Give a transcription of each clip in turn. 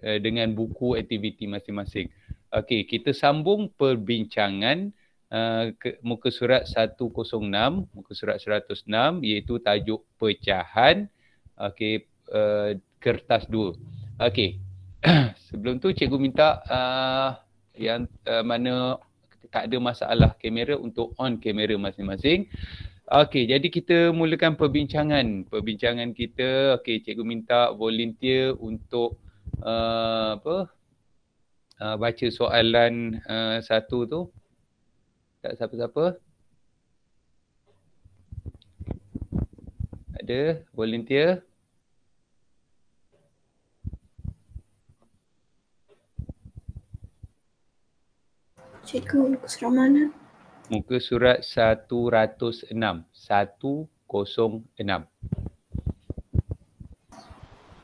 Eh, dengan buku aktiviti masing-masing. Okey, kita sambung perbincangan uh, ke muka surat 106, muka surat 106 iaitu tajuk pecahan okey uh, kertas 2. Okey. Sebelum tu cikgu minta uh, yang uh, mana tak ada masalah kamera untuk on kamera masing-masing. Okey, jadi kita mulakan perbincangan. Perbincangan kita, okey, cikgu minta volunteer untuk uh, apa uh, baca soalan uh, satu tu tak siapa-siapa ada volunteer Cikgu, muka surat mana? Muka surat 106. 106.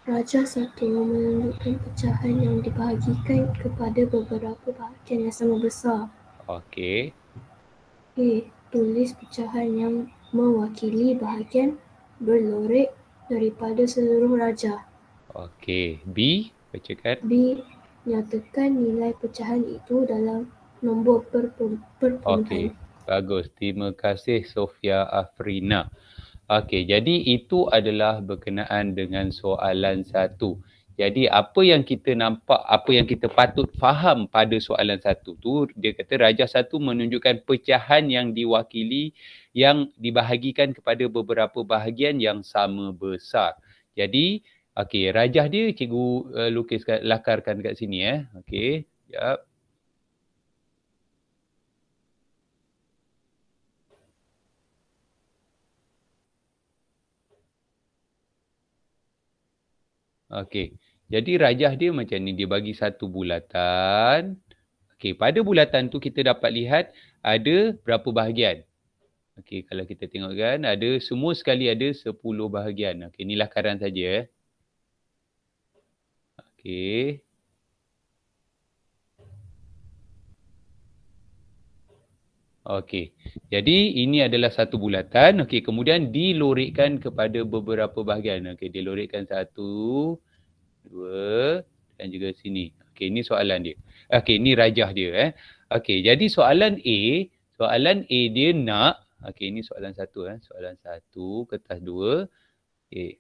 Raja Satu menunjukkan pecahan yang dibahagikan kepada beberapa bahagian yang sama besar. Okey. Okey, tulis pecahan yang mewakili bahagian berlorek daripada seluruh raja. Okey, B bacakan. B nyatakan nilai pecahan itu dalam nombor per perpuluhan. Okey, bagus. Terima kasih Sofia Afrina. Okey, jadi itu adalah berkenaan dengan soalan satu. Jadi apa yang kita nampak, apa yang kita patut faham pada soalan satu tu, dia kata Raja satu menunjukkan pecahan yang diwakili yang dibahagikan kepada beberapa bahagian yang sama besar. Jadi, okey, rajah dia cikgu uh, eh, lukiskan, lakarkan kat sini eh. Okey, jap. Yep. Okey. Jadi rajah dia macam ni. Dia bagi satu bulatan. Okey. Pada bulatan tu kita dapat lihat ada berapa bahagian. Okey. Kalau kita tengok kan ada semua sekali ada sepuluh bahagian. Okey. Inilah karan saja. Eh. Okey. Okey. Jadi ini adalah satu bulatan. Okey, kemudian dilorikkan kepada beberapa bahagian. Okey, dilorikkan satu, dua dan juga sini. Okey, ini soalan dia. Okey, ini rajah dia eh. Okey, jadi soalan A, soalan A dia nak Okey, ini soalan satu eh. Soalan satu, kertas dua. Okey.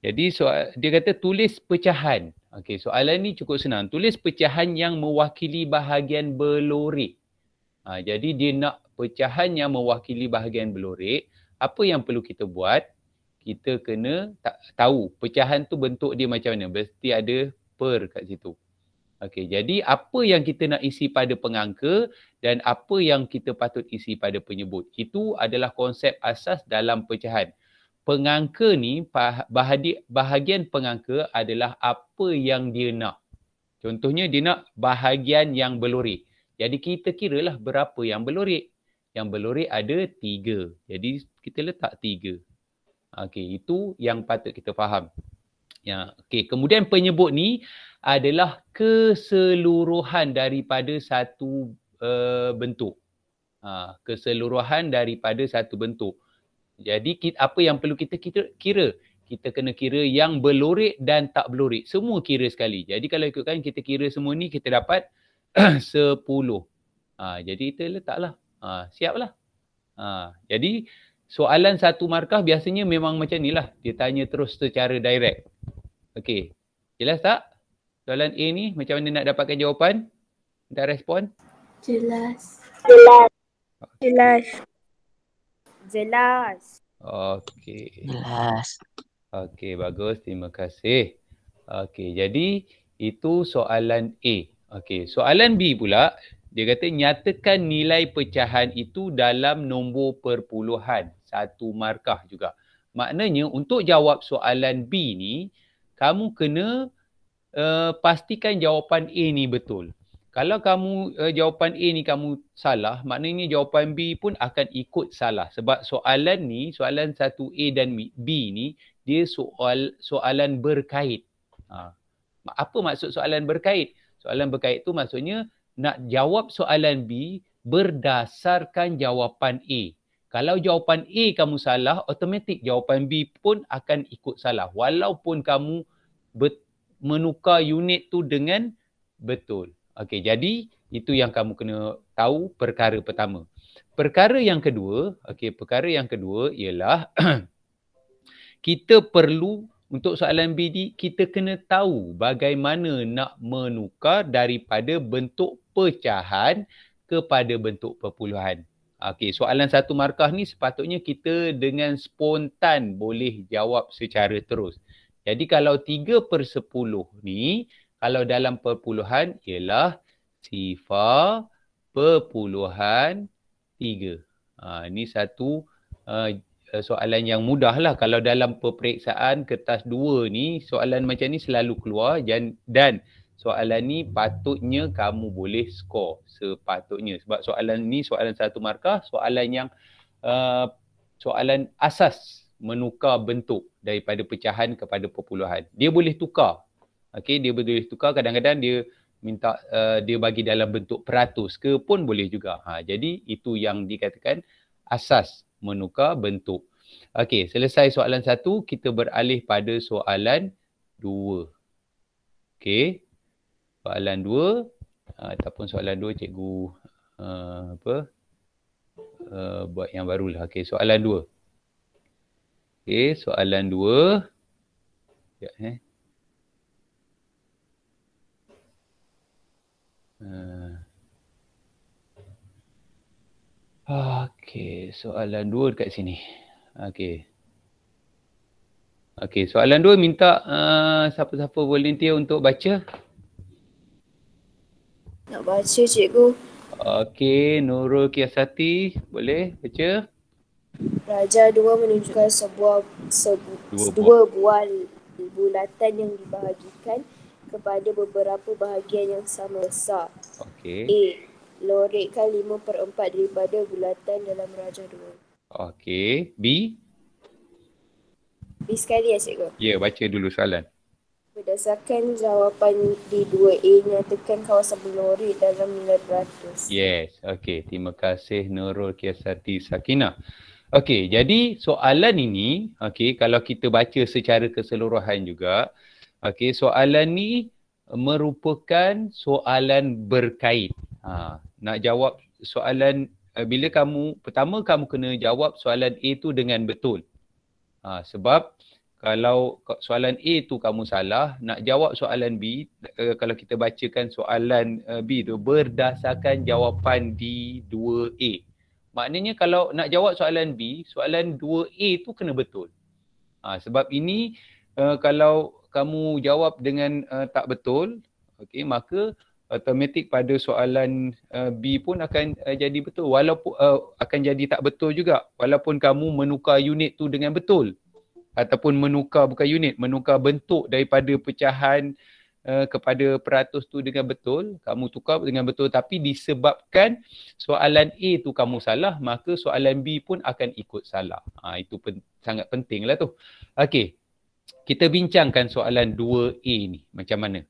Jadi soal, dia kata tulis pecahan. Okey, soalan ni cukup senang. Tulis pecahan yang mewakili bahagian belorik. Ha, jadi dia nak pecahan yang mewakili bahagian belorik. Apa yang perlu kita buat? kita kena tak tahu pecahan tu bentuk dia macam mana. Mesti ada per kat situ. Okey, jadi apa yang kita nak isi pada pengangka dan apa yang kita patut isi pada penyebut. Itu adalah konsep asas dalam pecahan. Pengangka ni, bahagian pengangka adalah apa yang dia nak. Contohnya dia nak bahagian yang belorik. Jadi kita kiralah berapa yang belorik. Yang belorik ada tiga. Jadi kita letak tiga. Okey, itu yang patut kita faham. Ya, okey. Kemudian penyebut ni adalah keseluruhan daripada satu uh, bentuk. Ha, keseluruhan daripada satu bentuk. Jadi kita, apa yang perlu kita kira, kira? Kita kena kira yang belorik dan tak belorik. Semua kira sekali. Jadi kalau ikutkan kita kira semua ni kita dapat sepuluh. Ha, jadi kita letaklah. Ha, siaplah. Ha, jadi soalan satu markah biasanya memang macam ni lah. Dia tanya terus secara direct. Okey, Jelas tak? Soalan A ni macam mana nak dapatkan jawapan? Minta respon? Jelas. Jelas. Jelas. Jelas. Okey. Jelas. Okey, bagus. Terima kasih. Okey, jadi itu soalan A. Okey. soalan B pula. Dia kata nyatakan nilai pecahan itu dalam nombor perpuluhan satu markah juga. Maknanya untuk jawab soalan B ni, kamu kena uh, pastikan jawapan A ni betul. Kalau kamu uh, jawapan A ni kamu salah, maknanya jawapan B pun akan ikut salah. Sebab soalan ni, soalan satu a dan B ni, dia soal soalan berkait. Ha. Apa maksud soalan berkait? Soalan berkait tu maksudnya nak jawab soalan B berdasarkan jawapan A. Kalau jawapan A kamu salah, automatik jawapan B pun akan ikut salah walaupun kamu ber- menukar unit tu dengan betul. Okey, jadi itu yang kamu kena tahu perkara pertama. Perkara yang kedua, okey, perkara yang kedua ialah kita perlu untuk soalan B ni kita kena tahu bagaimana nak menukar daripada bentuk pecahan kepada bentuk perpuluhan. Okey, soalan satu markah ni sepatutnya kita dengan spontan boleh jawab secara terus. Jadi kalau 3 per 10 ni, kalau dalam perpuluhan ialah sifar perpuluhan 3. Ha, ini satu uh, soalan yang mudah lah. Kalau dalam peperiksaan kertas 2 ni, soalan macam ni selalu keluar dan, dan soalan ni patutnya kamu boleh skor sepatutnya sebab soalan ni soalan satu markah soalan yang uh, soalan asas menukar bentuk daripada pecahan kepada perpuluhan dia boleh tukar okey dia boleh tukar kadang-kadang dia minta uh, dia bagi dalam bentuk peratus ke pun boleh juga ha jadi itu yang dikatakan asas menukar bentuk okey selesai soalan satu kita beralih pada soalan dua okey soalan 2 uh, ataupun soalan 2 cikgu uh, apa uh, buat yang barulah okey soalan 2 okey soalan 2 ya eh uh, okey soalan 2 dekat sini okey okey soalan dua minta uh, siapa-siapa volunteer untuk baca nak baca cikgu. Okey, Nurul Kiasati boleh baca. Raja dua menunjukkan sebuah sebu, dua, dua buah. bulatan yang dibahagikan kepada beberapa bahagian yang sama besar. Okey. A. Lorekkan lima per empat daripada bulatan dalam Raja dua. Okey. B. B sekali ya cikgu. Ya, yeah, baca dulu soalan berdasarkan jawapan di 2A nyatakan kawasan Blorid dalam nilai beratus. Yes, okey. Terima kasih Nurul Kiasati Sakina. Okey, jadi soalan ini, okey, kalau kita baca secara keseluruhan juga, okey, soalan ni merupakan soalan berkait. Ha, nak jawab soalan eh, bila kamu pertama kamu kena jawab soalan A tu dengan betul. Ha, sebab kalau soalan A tu kamu salah nak jawab soalan B eh, kalau kita bacakan soalan eh, B tu berdasarkan jawapan di 2A maknanya kalau nak jawab soalan B soalan 2A tu kena betul ha, sebab ini uh, kalau kamu jawab dengan uh, tak betul okay, maka otomatik pada soalan uh, B pun akan uh, jadi betul walaupun uh, akan jadi tak betul juga walaupun kamu menukar unit tu dengan betul ataupun menukar bukan unit menukar bentuk daripada pecahan uh, kepada peratus tu dengan betul kamu tukar dengan betul tapi disebabkan soalan A tu kamu salah maka soalan B pun akan ikut salah ha, itu pen- sangat penting lah tu okey kita bincangkan soalan 2A ni macam mana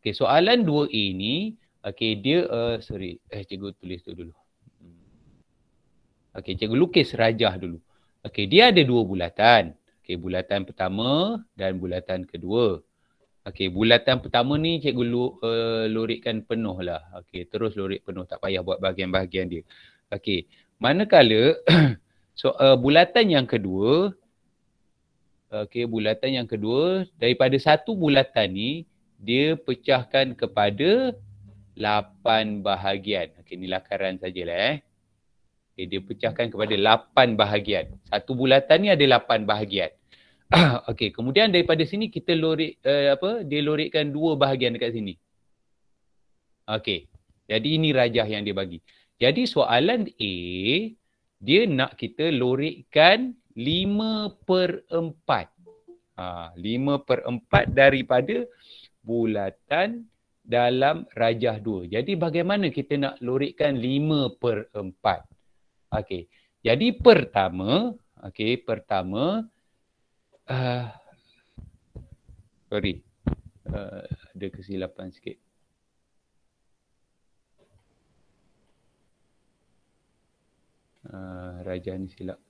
okey soalan 2A ni okey dia uh, sorry eh cikgu tulis tu dulu okey cikgu lukis rajah dulu okey dia ada dua bulatan Okey, bulatan pertama dan bulatan kedua. Okey, bulatan pertama ni cikgu uh, lorikkan penuh lah. Okey, terus lurik penuh. Tak payah buat bahagian-bahagian dia. Okey, manakala so, uh, bulatan yang kedua Okey, bulatan yang kedua daripada satu bulatan ni dia pecahkan kepada lapan bahagian. Okey, ni lakaran sajalah eh. Okay, dia pecahkan kepada lapan bahagian. Satu bulatan ni ada lapan bahagian. Okey, kemudian daripada sini kita lorik uh, apa? Dia lorikkan dua bahagian dekat sini. Okey. Jadi ini rajah yang dia bagi. Jadi soalan A dia nak kita lorikkan 5 per 4. Ha, 5 per 4 daripada bulatan dalam rajah 2. Jadi bagaimana kita nak lorikkan 5 per 4? Okey. Jadi pertama, okey, pertama Uh, sorry. Uh, ada kesilapan sikit. Uh, Raja ni silap.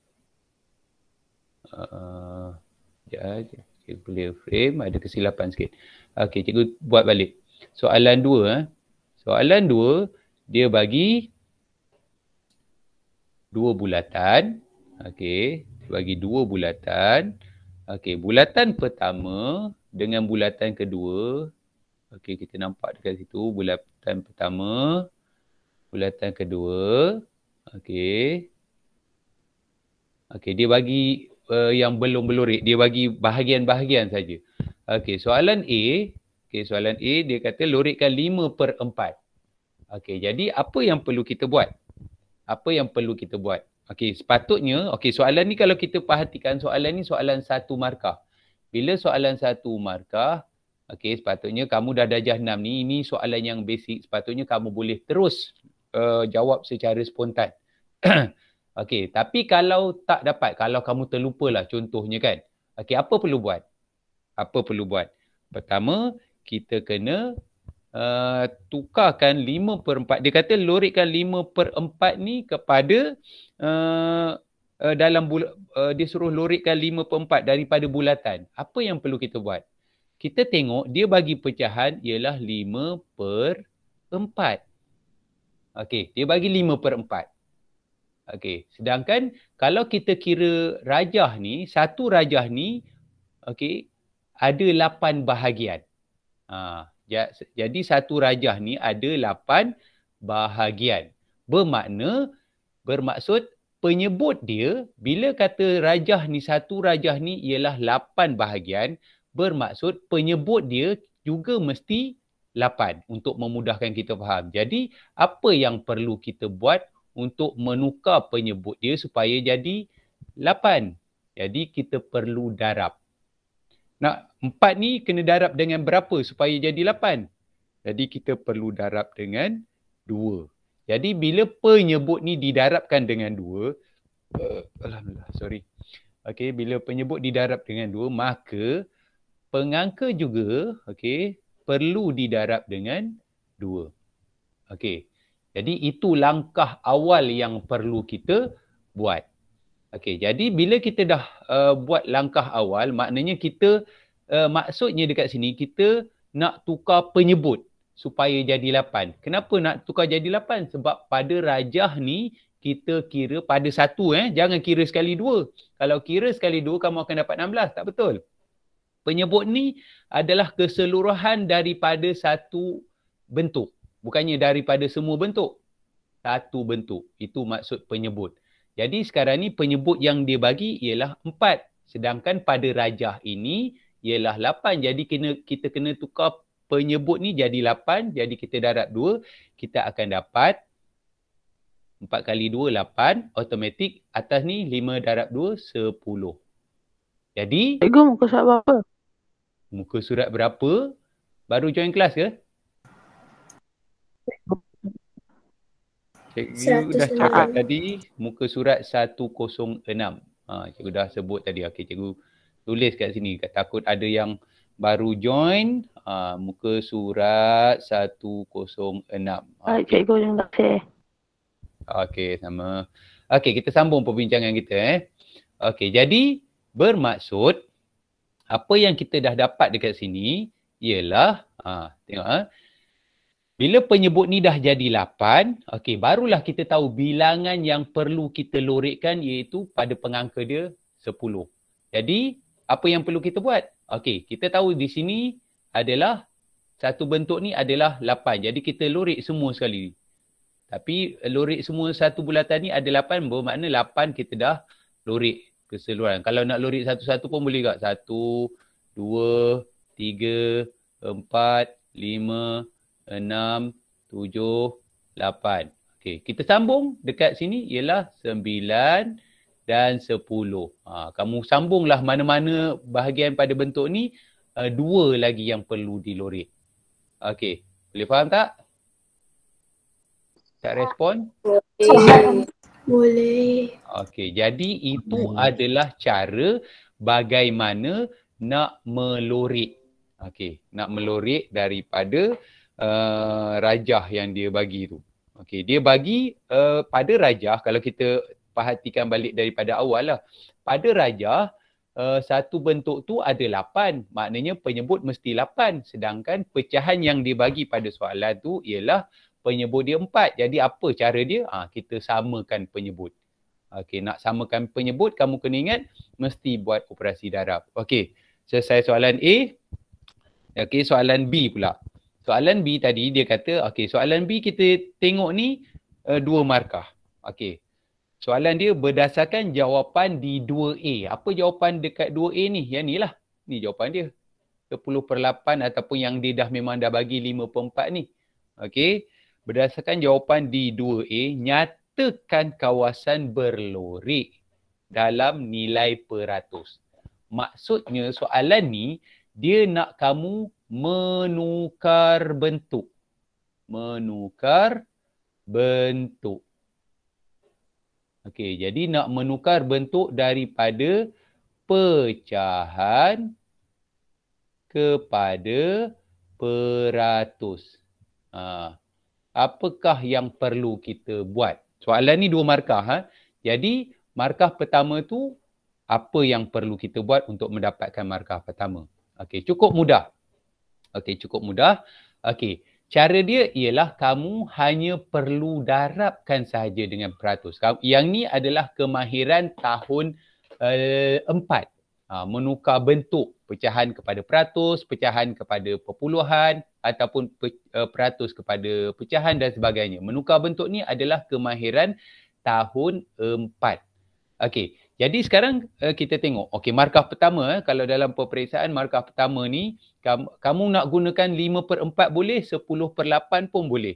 Uh, ya, ya, boleh frame. Ada kesilapan sikit. Okey, cikgu buat balik. Soalan dua. Eh. Soalan dua, dia bagi dua bulatan. Okey, bagi dua bulatan. Okey, bulatan pertama dengan bulatan kedua. Okey, kita nampak dekat situ bulatan pertama, bulatan kedua. Okey. Okey, dia bagi uh, yang belum belurit, dia bagi bahagian-bahagian saja. Okey, soalan A, okey soalan A dia kata luritkan 5 per 4. Okey, jadi apa yang perlu kita buat? Apa yang perlu kita buat? Okey, sepatutnya, okey soalan ni kalau kita perhatikan soalan ni soalan satu markah. Bila soalan satu markah, okey sepatutnya kamu dah dajah 6 ni, ini soalan yang basic, sepatutnya kamu boleh terus uh, jawab secara spontan. okey, tapi kalau tak dapat, kalau kamu terlupa lah. contohnya kan. Okey, apa perlu buat? Apa perlu buat? Pertama, kita kena uh, tukarkan 5 per 4. Dia kata lorikkan 5 per 4 ni kepada uh, uh, dalam bul- uh, dia suruh lorikkan 5 per 4 daripada bulatan. Apa yang perlu kita buat? Kita tengok dia bagi pecahan ialah 5 per 4. Okey, dia bagi 5 per 4. Okey, sedangkan kalau kita kira rajah ni, satu rajah ni, okey, ada lapan bahagian. Ha, jadi satu rajah ni ada lapan bahagian. Bermakna, bermaksud penyebut dia bila kata rajah ni satu rajah ni ialah lapan bahagian bermaksud penyebut dia juga mesti lapan untuk memudahkan kita faham. Jadi apa yang perlu kita buat untuk menukar penyebut dia supaya jadi lapan. Jadi kita perlu darab. Nak empat ni kena darab dengan berapa supaya jadi lapan? Jadi kita perlu darab dengan dua. Jadi bila penyebut ni didarabkan dengan dua, uh, Alhamdulillah, sorry. Okay, bila penyebut didarab dengan dua, maka pengangka juga okay, perlu didarab dengan dua. Okay, jadi itu langkah awal yang perlu kita buat. Okey, jadi bila kita dah uh, buat langkah awal, maknanya kita uh, maksudnya dekat sini kita nak tukar penyebut supaya jadi 8. Kenapa nak tukar jadi 8? Sebab pada rajah ni kita kira pada satu eh, jangan kira sekali dua. Kalau kira sekali dua kamu akan dapat 16, tak betul. Penyebut ni adalah keseluruhan daripada satu bentuk. Bukannya daripada semua bentuk. Satu bentuk. Itu maksud penyebut. penyebut. Jadi sekarang ni penyebut yang dia bagi ialah empat. Sedangkan pada rajah ini ialah lapan. Jadi kena, kita kena tukar penyebut ni jadi lapan. Jadi kita darab dua. Kita akan dapat empat kali dua lapan. Automatik atas ni lima darab dua sepuluh. Jadi. Cikgu muka surat berapa? Muka surat berapa? Baru join kelas ke? Cikgu dah cakap tadi muka surat 106. Ha, cikgu dah sebut tadi. Okey, cikgu tulis kat sini. takut ada yang baru join. Ha, muka surat 106. Ha, okay. cikgu terima kasih. Okey, sama. Okey, kita sambung perbincangan kita. Eh. Okey, jadi bermaksud apa yang kita dah dapat dekat sini ialah ha, tengok ha, bila penyebut ni dah jadi 8, okey barulah kita tahu bilangan yang perlu kita lorekkan iaitu pada pengangka dia 10. Jadi apa yang perlu kita buat? Okey, kita tahu di sini adalah satu bentuk ni adalah 8. Jadi kita lorek semua sekali. Tapi lorek semua satu bulatan ni ada 8 bermakna 8 kita dah lorek keseluruhan. Kalau nak lorek satu-satu pun boleh tak? Satu, dua, tiga, empat, lima, enam, tujuh, lapan. Okey, kita sambung dekat sini ialah sembilan dan sepuluh. Ha, kamu sambunglah mana-mana bahagian pada bentuk ni, uh, dua lagi yang perlu dilorek. Okey, boleh faham tak? Cak respon? Boleh. Okey, jadi itu boleh. adalah cara bagaimana nak melorek. Okey, nak melorek daripada Eh, rajah yang dia bagi tu. Okey, dia bagi uh, pada rajah kalau kita perhatikan balik daripada awal lah. Pada rajah uh, satu bentuk tu ada lapan. Maknanya penyebut mesti lapan. Sedangkan pecahan yang dia bagi pada soalan tu ialah penyebut dia empat. Jadi apa cara dia? Ha, kita samakan penyebut. Okey, nak samakan penyebut kamu kena ingat mesti buat operasi darab. Okey, selesai soalan A. Okey, soalan B pula soalan B tadi dia kata okay, soalan B kita tengok ni uh, dua markah. okay. Soalan dia berdasarkan jawapan di 2A. Apa jawapan dekat 2A ni? Yang ni lah. Ni jawapan dia. 10 per 8 ataupun yang dia dah memang dah bagi 5 per 4 ni. okay. Berdasarkan jawapan di 2A, nyatakan kawasan berlorik dalam nilai peratus. Maksudnya soalan ni dia nak kamu menukar bentuk menukar bentuk okey jadi nak menukar bentuk daripada pecahan kepada peratus ha apakah yang perlu kita buat soalan ni dua markah ha jadi markah pertama tu apa yang perlu kita buat untuk mendapatkan markah pertama okey cukup mudah Okey, cukup mudah. Okey, cara dia ialah kamu hanya perlu darabkan sahaja dengan peratus. Yang ni adalah kemahiran tahun eh, empat. Uh, uh, menukar bentuk pecahan kepada peratus, pecahan kepada perpuluhan ataupun pe, uh, peratus kepada pecahan dan sebagainya. Menukar bentuk ni adalah kemahiran tahun empat. Okey, jadi sekarang uh, kita tengok. Okey, markah pertama eh, kalau dalam peperiksaan markah pertama ni kam, kamu nak gunakan 5 per 4 boleh, 10 per 8 pun boleh.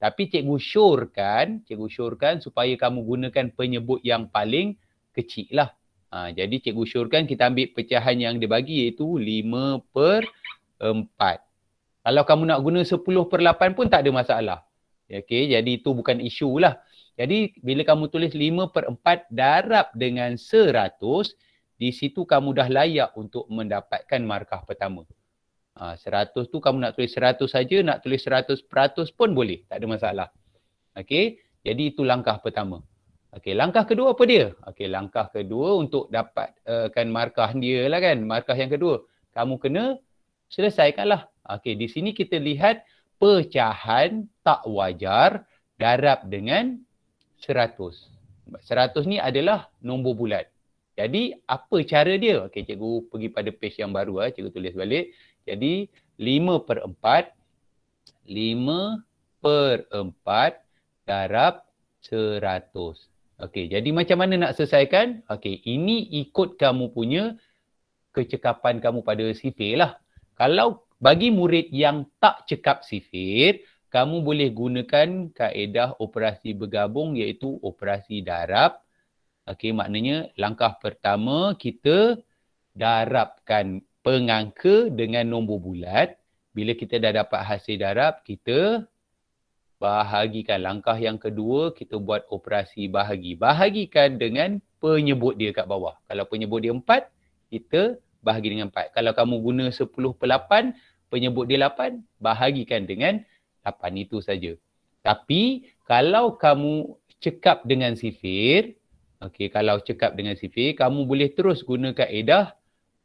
Tapi cikgu syorkan, cikgu syorkan supaya kamu gunakan penyebut yang paling kecil lah. Ha, jadi cikgu syorkan kita ambil pecahan yang dia bagi iaitu 5 per 4. Kalau kamu nak guna 10 per 8 pun tak ada masalah. Okey, jadi itu bukan isu lah. Jadi bila kamu tulis 5 per 4 darab dengan 100, di situ kamu dah layak untuk mendapatkan markah pertama. Ha, 100 tu kamu nak tulis 100 saja, nak tulis 100 peratus pun boleh. Tak ada masalah. Okey, jadi itu langkah pertama. Okey, langkah kedua apa dia? Okey, langkah kedua untuk dapatkan uh, markah dia lah kan, markah yang kedua. Kamu kena selesaikanlah. Okey, di sini kita lihat pecahan tak wajar darab dengan seratus. Seratus ni adalah nombor bulat. Jadi apa cara dia? Okey cikgu pergi pada page yang baru ah cikgu tulis balik. Jadi lima per empat, lima per empat darab seratus. Okey jadi macam mana nak selesaikan? Okey ini ikut kamu punya kecekapan kamu pada sifir lah. Kalau bagi murid yang tak cekap sifir, kamu boleh gunakan kaedah operasi bergabung iaitu operasi darab. Okey, maknanya langkah pertama kita darabkan pengangka dengan nombor bulat. Bila kita dah dapat hasil darab, kita bahagikan. Langkah yang kedua, kita buat operasi bahagi. Bahagikan dengan penyebut dia kat bawah. Kalau penyebut dia empat, kita bahagi dengan empat. Kalau kamu guna sepuluh per lapan, penyebut dia lapan, bahagikan dengan empat. Lapan itu saja. Tapi kalau kamu cekap dengan sifir, okey kalau cekap dengan sifir, kamu boleh terus guna kaedah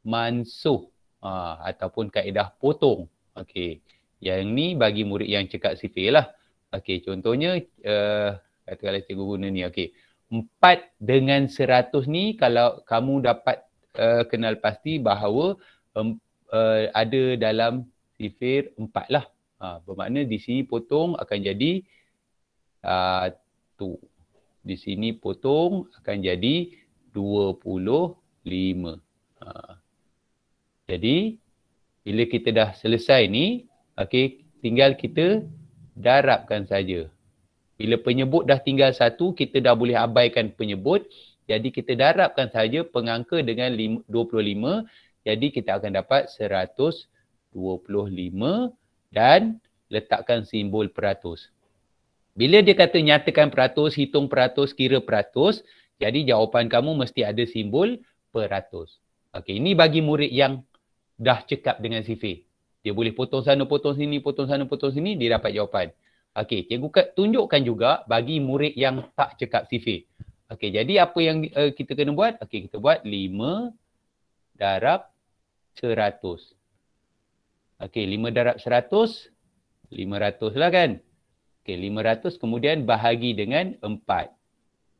mansuh ha, ataupun kaedah potong. Okey. Yang ni bagi murid yang cekap sifir lah. Okey, contohnya uh, katakanlah cikgu guna ni. Okey. Empat dengan seratus ni kalau kamu dapat uh, kenal pasti bahawa um, uh, ada dalam sifir empat lah. Ha, bermakna di sini potong akan jadi uh, tu. Di sini potong akan jadi 25. Ha. Jadi bila kita dah selesai ni, okey, tinggal kita darabkan saja. Bila penyebut dah tinggal satu, kita dah boleh abaikan penyebut. Jadi kita darabkan saja pengangka dengan 25. Jadi kita akan dapat 125 dan letakkan simbol peratus. Bila dia kata nyatakan peratus, hitung peratus, kira peratus, jadi jawapan kamu mesti ada simbol peratus. Okey, ini bagi murid yang dah cekap dengan sifir. Dia boleh potong sana, potong sini, potong sana, potong sini, dia dapat jawapan. Okey, cikgu kat tunjukkan juga bagi murid yang tak cekap sifir. Okey, jadi apa yang uh, kita kena buat? Okey, kita buat 5 darab 100. Okey, 5 darab 100, 500 lah kan? Okey, 500 kemudian bahagi dengan 4.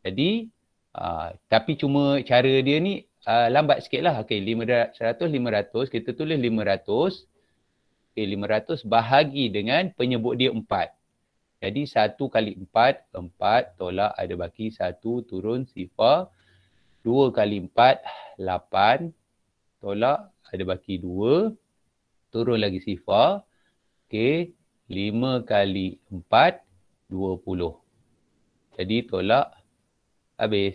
Jadi, uh, tapi cuma cara dia ni uh, lambat sikit lah. Okey, 5 darab 100, 500. Kita tulis 500. Okey, 500 bahagi dengan penyebut dia 4. Jadi, 1 kali 4, 4 tolak ada baki 1 turun sifar. 2 kali 4, 8 tolak ada baki 2 turun lagi sifar. Okey, 5 kali 4, 20. Jadi tolak, habis.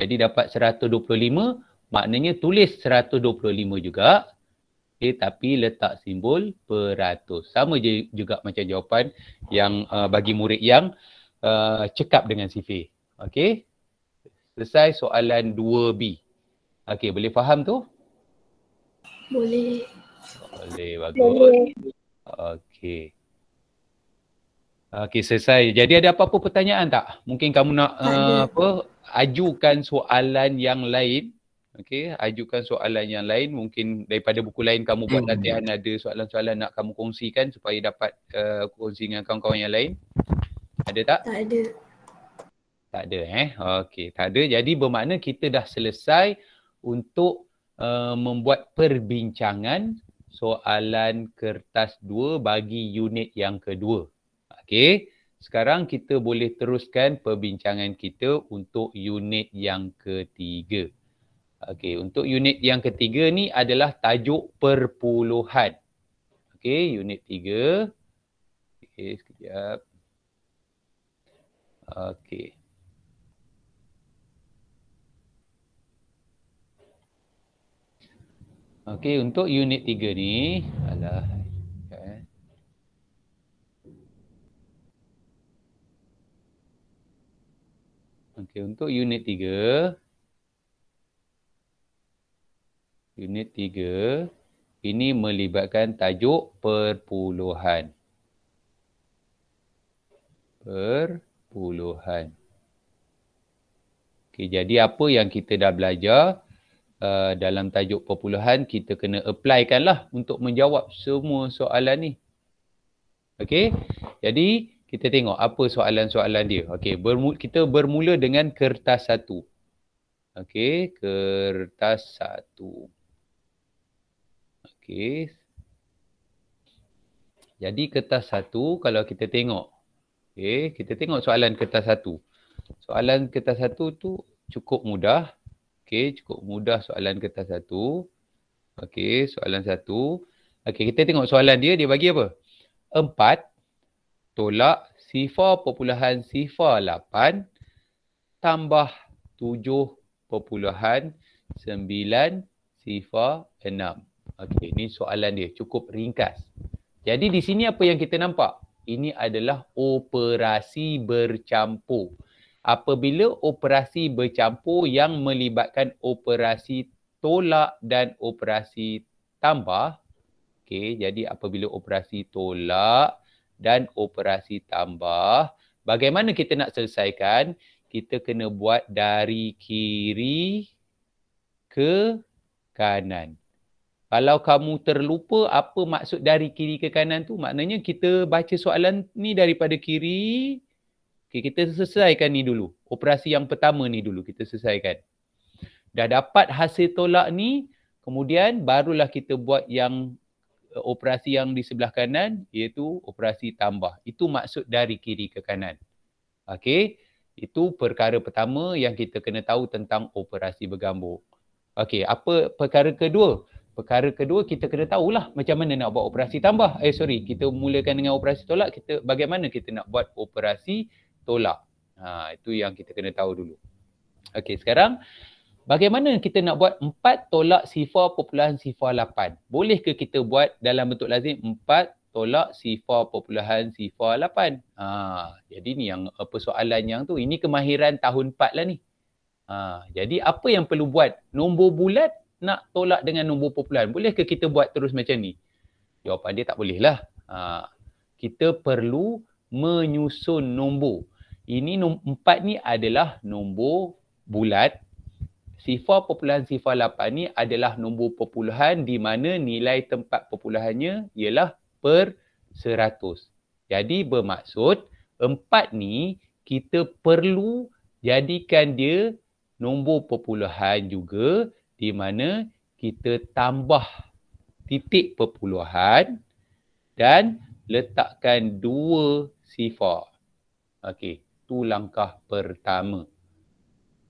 Jadi dapat 125, maknanya tulis 125 juga. Okey, tapi letak simbol peratus. Sama je, juga macam jawapan yang uh, bagi murid yang uh, cekap dengan sifir. Okey, selesai soalan 2B. Okey, boleh faham tu? Boleh. Boleh, bagus. Okey. Okey, selesai. Jadi ada apa-apa pertanyaan tak? Mungkin kamu nak uh, apa? ajukan soalan yang lain. Okey, ajukan soalan yang lain. Mungkin daripada buku lain kamu buat hmm. latihan ada soalan-soalan nak kamu kongsikan supaya dapat uh, kongsi dengan kawan-kawan yang lain. Ada tak? Tak ada. Tak ada eh. Okey, tak ada. Jadi bermakna kita dah selesai untuk uh, membuat perbincangan soalan kertas 2 bagi unit yang kedua. Okey, sekarang kita boleh teruskan perbincangan kita untuk unit yang ketiga. Okey, untuk unit yang ketiga ni adalah tajuk perpuluhan. Okey, unit tiga. Okey, sekejap. Okey. Okey, untuk unit 3 ni adalah kan? Okey, untuk unit 3 unit 3 ini melibatkan tajuk perpuluhan. Perpuluhan. Okay jadi apa yang kita dah belajar Eh, dalam tajuk perpuluhan kita kena applykan lah untuk menjawab semua soalan ni. Okey, jadi kita tengok apa soalan-soalan dia. Okey, bermu- kita bermula dengan kertas satu. Okey, kertas satu. Okey. Jadi kertas satu kalau kita tengok. Okey, kita tengok soalan kertas satu. Soalan kertas satu tu cukup mudah. Okey, cukup mudah soalan kertas satu. Okey, soalan satu. Okey, kita tengok soalan dia. Dia bagi apa? Empat tolak sifar perpuluhan sifar lapan tambah tujuh perpuluhan sembilan sifar enam. Okey, ni soalan dia. Cukup ringkas. Jadi di sini apa yang kita nampak? Ini adalah operasi bercampur apabila operasi bercampur yang melibatkan operasi tolak dan operasi tambah okey jadi apabila operasi tolak dan operasi tambah bagaimana kita nak selesaikan kita kena buat dari kiri ke kanan kalau kamu terlupa apa maksud dari kiri ke kanan tu maknanya kita baca soalan ni daripada kiri Okay, kita selesaikan ni dulu. Operasi yang pertama ni dulu kita selesaikan. Dah dapat hasil tolak ni, kemudian barulah kita buat yang eh, operasi yang di sebelah kanan iaitu operasi tambah. Itu maksud dari kiri ke kanan. okay itu perkara pertama yang kita kena tahu tentang operasi bergambuk. okay apa perkara kedua? Perkara kedua kita kena tahulah macam mana nak buat operasi tambah. Eh sorry, kita mulakan dengan operasi tolak, kita bagaimana kita nak buat operasi tambah tolak. Ha, itu yang kita kena tahu dulu. Okey, sekarang bagaimana kita nak buat empat tolak sifar perpuluhan sifar lapan? Boleh ke kita buat dalam bentuk lazim empat tolak sifar perpuluhan sifar lapan? Ha, jadi ni yang persoalan yang tu. Ini kemahiran tahun empat lah ni. Ha, jadi apa yang perlu buat? Nombor bulat nak tolak dengan nombor perpuluhan. Boleh ke kita buat terus macam ni? Jawapan dia tak boleh lah. Ha, kita perlu menyusun nombor. Ini empat ni adalah nombor bulat. Sifar perpuluhan sifar lapan ni adalah nombor perpuluhan di mana nilai tempat perpuluhannya ialah per seratus. Jadi bermaksud empat ni kita perlu jadikan dia nombor perpuluhan juga di mana kita tambah titik perpuluhan dan letakkan dua sifar. Okey, itu langkah pertama.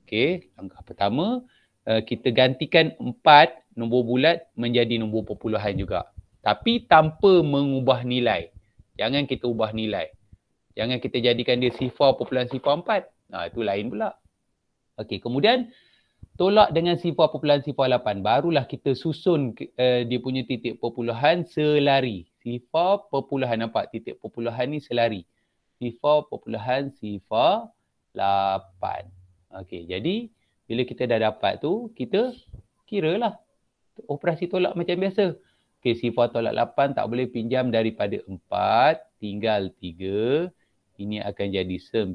Okey, langkah pertama uh, kita gantikan empat nombor bulat menjadi nombor perpuluhan juga. Tapi tanpa mengubah nilai. Jangan kita ubah nilai. Jangan kita jadikan dia sifar perpuluhan sifar 4. Nah, itu lain pula. Okey, kemudian tolak dengan sifar perpuluhan sifar 8. Barulah kita susun uh, dia punya titik perpuluhan selari. Sifar perpuluhan nampak titik perpuluhan ni selari. 0.08. Okey, jadi bila kita dah dapat tu, kita kira lah operasi tolak macam biasa. Okey, sifar tolak 8 tak boleh pinjam daripada 4, tinggal 3. Ini akan jadi 9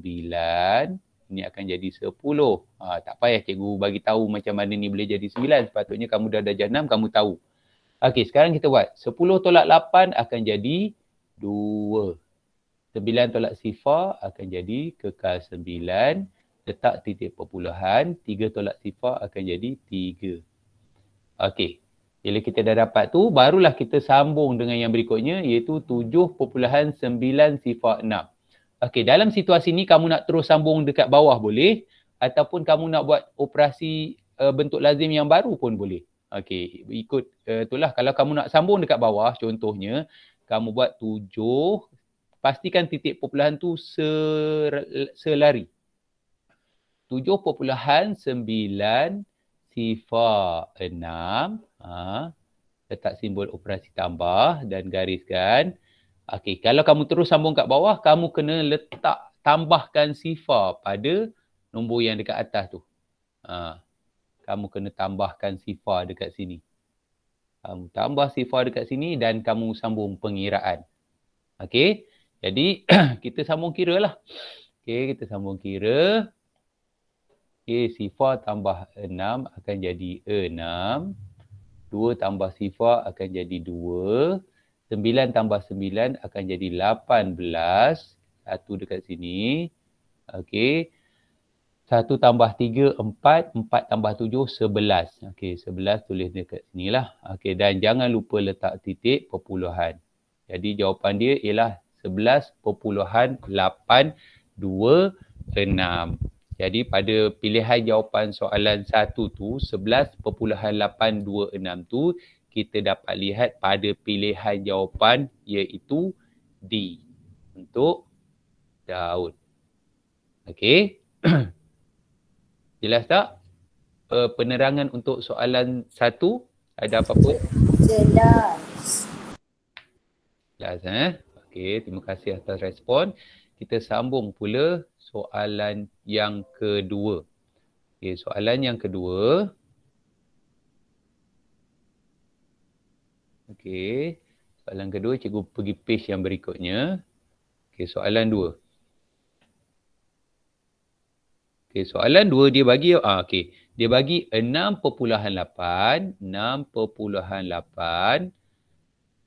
ini akan jadi 10. Ha, tak payah cikgu bagi tahu macam mana ni boleh jadi 9. Sepatutnya kamu dah ada 6, kamu tahu. Okey, sekarang kita buat. 10 tolak 8 akan jadi Sembilan tolak sifar akan jadi kekal sembilan. Letak titik perpuluhan. Tiga tolak sifar akan jadi tiga. Okey. Bila kita dah dapat tu, barulah kita sambung dengan yang berikutnya iaitu tujuh perpuluhan sembilan sifar enam. Okey, dalam situasi ni kamu nak terus sambung dekat bawah boleh ataupun kamu nak buat operasi uh, bentuk lazim yang baru pun boleh. Okey, ikut uh, itulah kalau kamu nak sambung dekat bawah contohnya kamu buat tujuh pastikan titik perpuluhan tu ser, selari. sembilan sifar enam. Ha, letak simbol operasi tambah dan gariskan. Okey, kalau kamu terus sambung kat bawah, kamu kena letak tambahkan sifar pada nombor yang dekat atas tu. Ha, kamu kena tambahkan sifar dekat sini. Kamu tambah sifar dekat sini dan kamu sambung pengiraan. Okey. Jadi kita sambung kira lah. Okey, kita sambung kira. Okey, sifar tambah enam akan jadi enam. Dua tambah sifar akan jadi dua. Sembilan tambah sembilan akan jadi lapan belas. Satu dekat sini. Okey. Satu tambah tiga empat empat tambah tujuh sebelas. Okey, sebelas tulis dekat sini lah. Okey, dan jangan lupa letak titik perpuluhan. Jadi jawapan dia ialah 11.826. Jadi pada pilihan jawapan soalan 1 tu 11.826 tu kita dapat lihat pada pilihan jawapan iaitu D untuk daun. Okey. Jelas tak? Uh, penerangan untuk soalan satu ada apa-apa? Jelas. Jelas eh? Okey, terima kasih atas respon. Kita sambung pula soalan yang kedua. Okey, soalan yang kedua. Okey, soalan kedua cikgu pergi page yang berikutnya. Okey, soalan dua. Okey, soalan dua dia bagi, ah, okey. Dia bagi 6.8, 6.8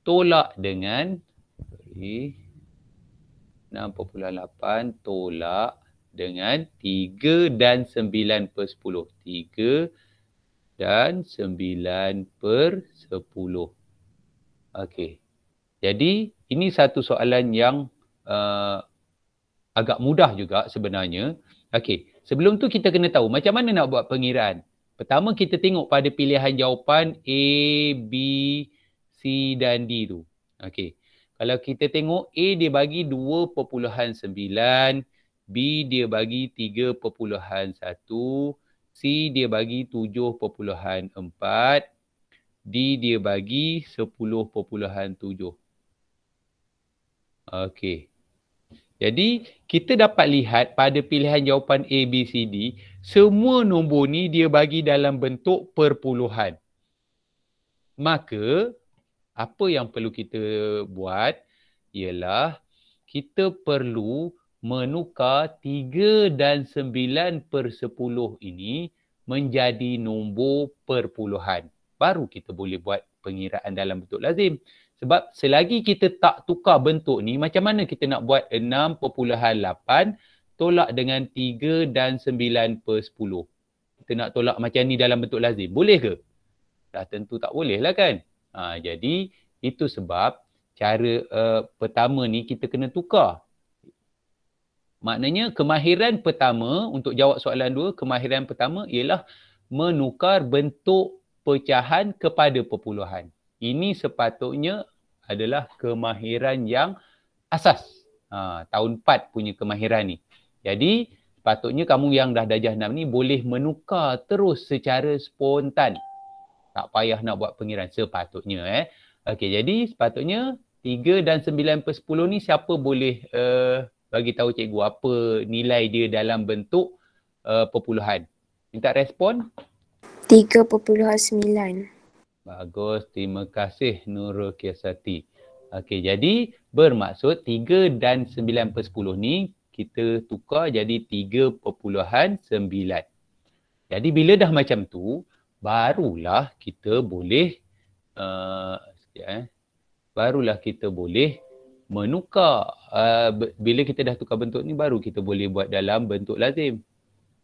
tolak dengan jadi 6.8 tolak dengan 3 dan 9 per 10. 3 dan 9 per 10. Okey. Jadi ini satu soalan yang uh, agak mudah juga sebenarnya. Okey. Sebelum tu kita kena tahu macam mana nak buat pengiraan. Pertama kita tengok pada pilihan jawapan A, B, C dan D tu. Okey. Kalau kita tengok A dia bagi 2.9, B dia bagi 3.1, C dia bagi 7.4, D dia bagi 10.7. Okey. Jadi kita dapat lihat pada pilihan jawapan A, B, C, D, semua nombor ni dia bagi dalam bentuk perpuluhan. Maka apa yang perlu kita buat ialah kita perlu menukar 3 dan 9 per 10 ini menjadi nombor perpuluhan. Baru kita boleh buat pengiraan dalam bentuk lazim. Sebab selagi kita tak tukar bentuk ni, macam mana kita nak buat perpuluhan 6.8 tolak dengan 3 dan 9 per 10? Kita nak tolak macam ni dalam bentuk lazim. Boleh ke? Dah tentu tak boleh lah kan? Ha, jadi itu sebab cara uh, pertama ni kita kena tukar. Maknanya kemahiran pertama untuk jawab soalan dua, kemahiran pertama ialah menukar bentuk pecahan kepada perpuluhan. Ini sepatutnya adalah kemahiran yang asas. Ha, tahun 4 punya kemahiran ni. Jadi sepatutnya kamu yang dah dajah 6 ni boleh menukar terus secara spontan tak payah nak buat pengiraan sepatutnya eh. Okey jadi sepatutnya 3 dan 9 per 10 ni siapa boleh uh, bagi tahu cikgu apa nilai dia dalam bentuk uh, perpuluhan. Minta respon? 3.9 Bagus, terima kasih Nurul Kiasati. Okey, jadi bermaksud 3 dan 9 per 10 ni kita tukar jadi 3.9. Jadi bila dah macam tu, barulah kita boleh uh, sekejap, eh barulah kita boleh menukar uh, bila kita dah tukar bentuk ni baru kita boleh buat dalam bentuk lazim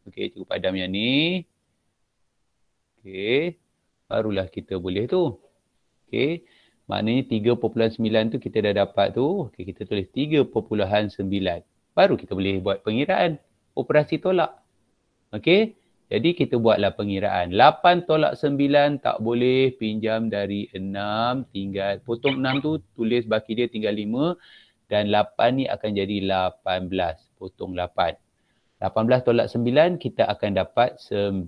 okey cukup padam yang ni okey barulah kita boleh tu okey maknanya 3.9 tu kita dah dapat tu okey kita tulis 3.9 baru kita boleh buat pengiraan operasi tolak okey jadi kita buatlah pengiraan. 8 tolak 9 tak boleh pinjam dari 6 tinggal. Potong 6 tu tulis baki dia tinggal 5. Dan 8 ni akan jadi 18. Potong 8. 18 tolak 9 kita akan dapat 9.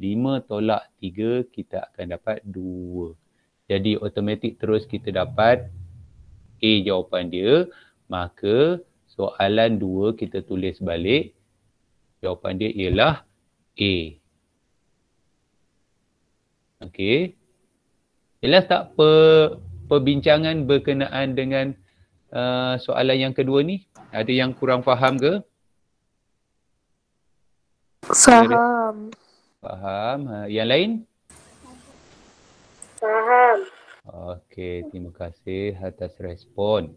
5 tolak 3 kita akan dapat 2. Jadi automatik terus kita dapat A jawapan dia. Maka soalan 2 kita tulis balik. Jawapan dia ialah A. Okey. Jelas tak per, perbincangan berkenaan dengan uh, soalan yang kedua ni? Ada yang kurang faham ke? Faham. Faham. Ha, yang lain? Faham. Okey, terima kasih atas respon.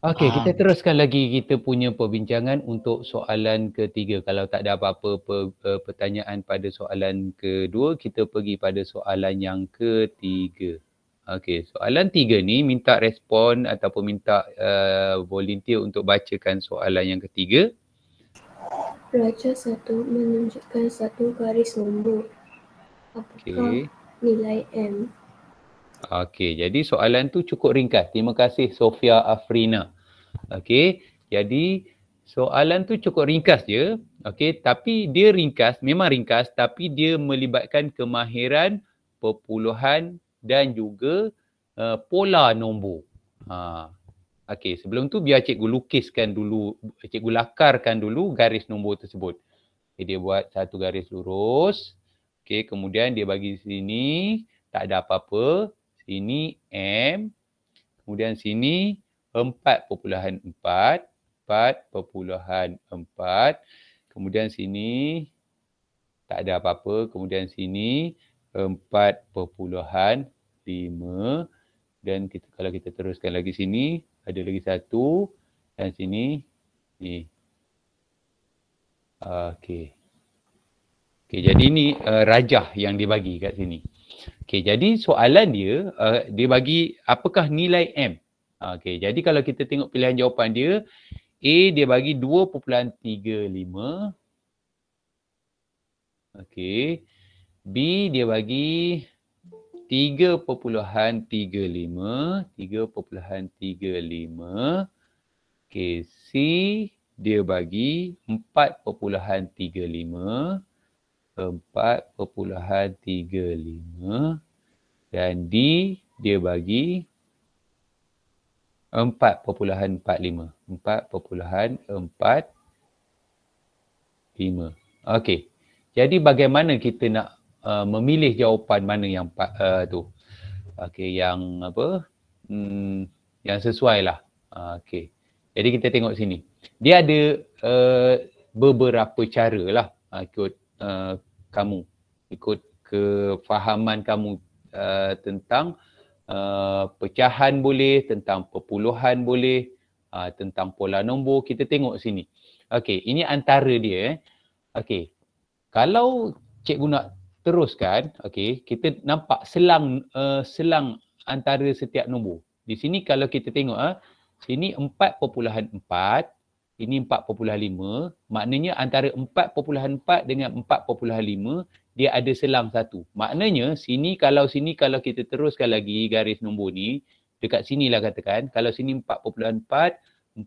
Okey, ha. kita ah. teruskan lagi kita punya perbincangan untuk soalan ketiga. Kalau tak ada apa-apa per, per, eh, pertanyaan pada soalan kedua, kita pergi pada soalan yang ketiga. Okey, soalan tiga ni minta respon ataupun minta uh, volunteer untuk bacakan soalan yang ketiga. Raja satu menunjukkan satu garis nombor. Apakah okay. nilai M Okey, jadi soalan tu cukup ringkas. Terima kasih Sofia Afrina. Okey, jadi soalan tu cukup ringkas je. Okey, tapi dia ringkas, memang ringkas tapi dia melibatkan kemahiran perpuluhan dan juga uh, pola nombor. Ha. Okey, sebelum tu biar cikgu lukiskan dulu, cikgu lakarkan dulu garis nombor tersebut. Okay, dia buat satu garis lurus. Okey, kemudian dia bagi sini tak ada apa-apa. Sini M. Kemudian sini 4.4. 4.4. Kemudian sini tak ada apa-apa. Kemudian sini 4.5. Dan kita kalau kita teruskan lagi sini, ada lagi satu. Dan sini, ni. Okey. Okey, jadi ni uh, rajah yang dibagi kat sini. Okay, jadi soalan dia, uh, dia bagi apakah nilai M? Okay, jadi kalau kita tengok pilihan jawapan dia, A dia bagi 2.35. okay. B dia bagi 3.35, 3.35. Okey, C dia bagi 4.35. 4.35 dan D dia bagi 4.45 4.45 okey jadi bagaimana kita nak uh, memilih jawapan mana yang uh, tu okey yang apa hmm, yang sesuai lah okey jadi kita tengok sini dia ada uh, beberapa cara lah uh, uh, kamu ikut kefahaman kamu uh, tentang uh, pecahan boleh tentang perpuluhan boleh uh, tentang pola nombor kita tengok sini okey ini antara dia eh. okey kalau cikgu nak teruskan okey kita nampak selang uh, selang antara setiap nombor di sini kalau kita tengok ah uh, sini 4.4 ini 4.5 maknanya antara 4.4 dengan 4.5 dia ada selang satu maknanya sini kalau sini kalau kita teruskan lagi garis nombor ni dekat sinilah katakan kalau sini 4.4 4.5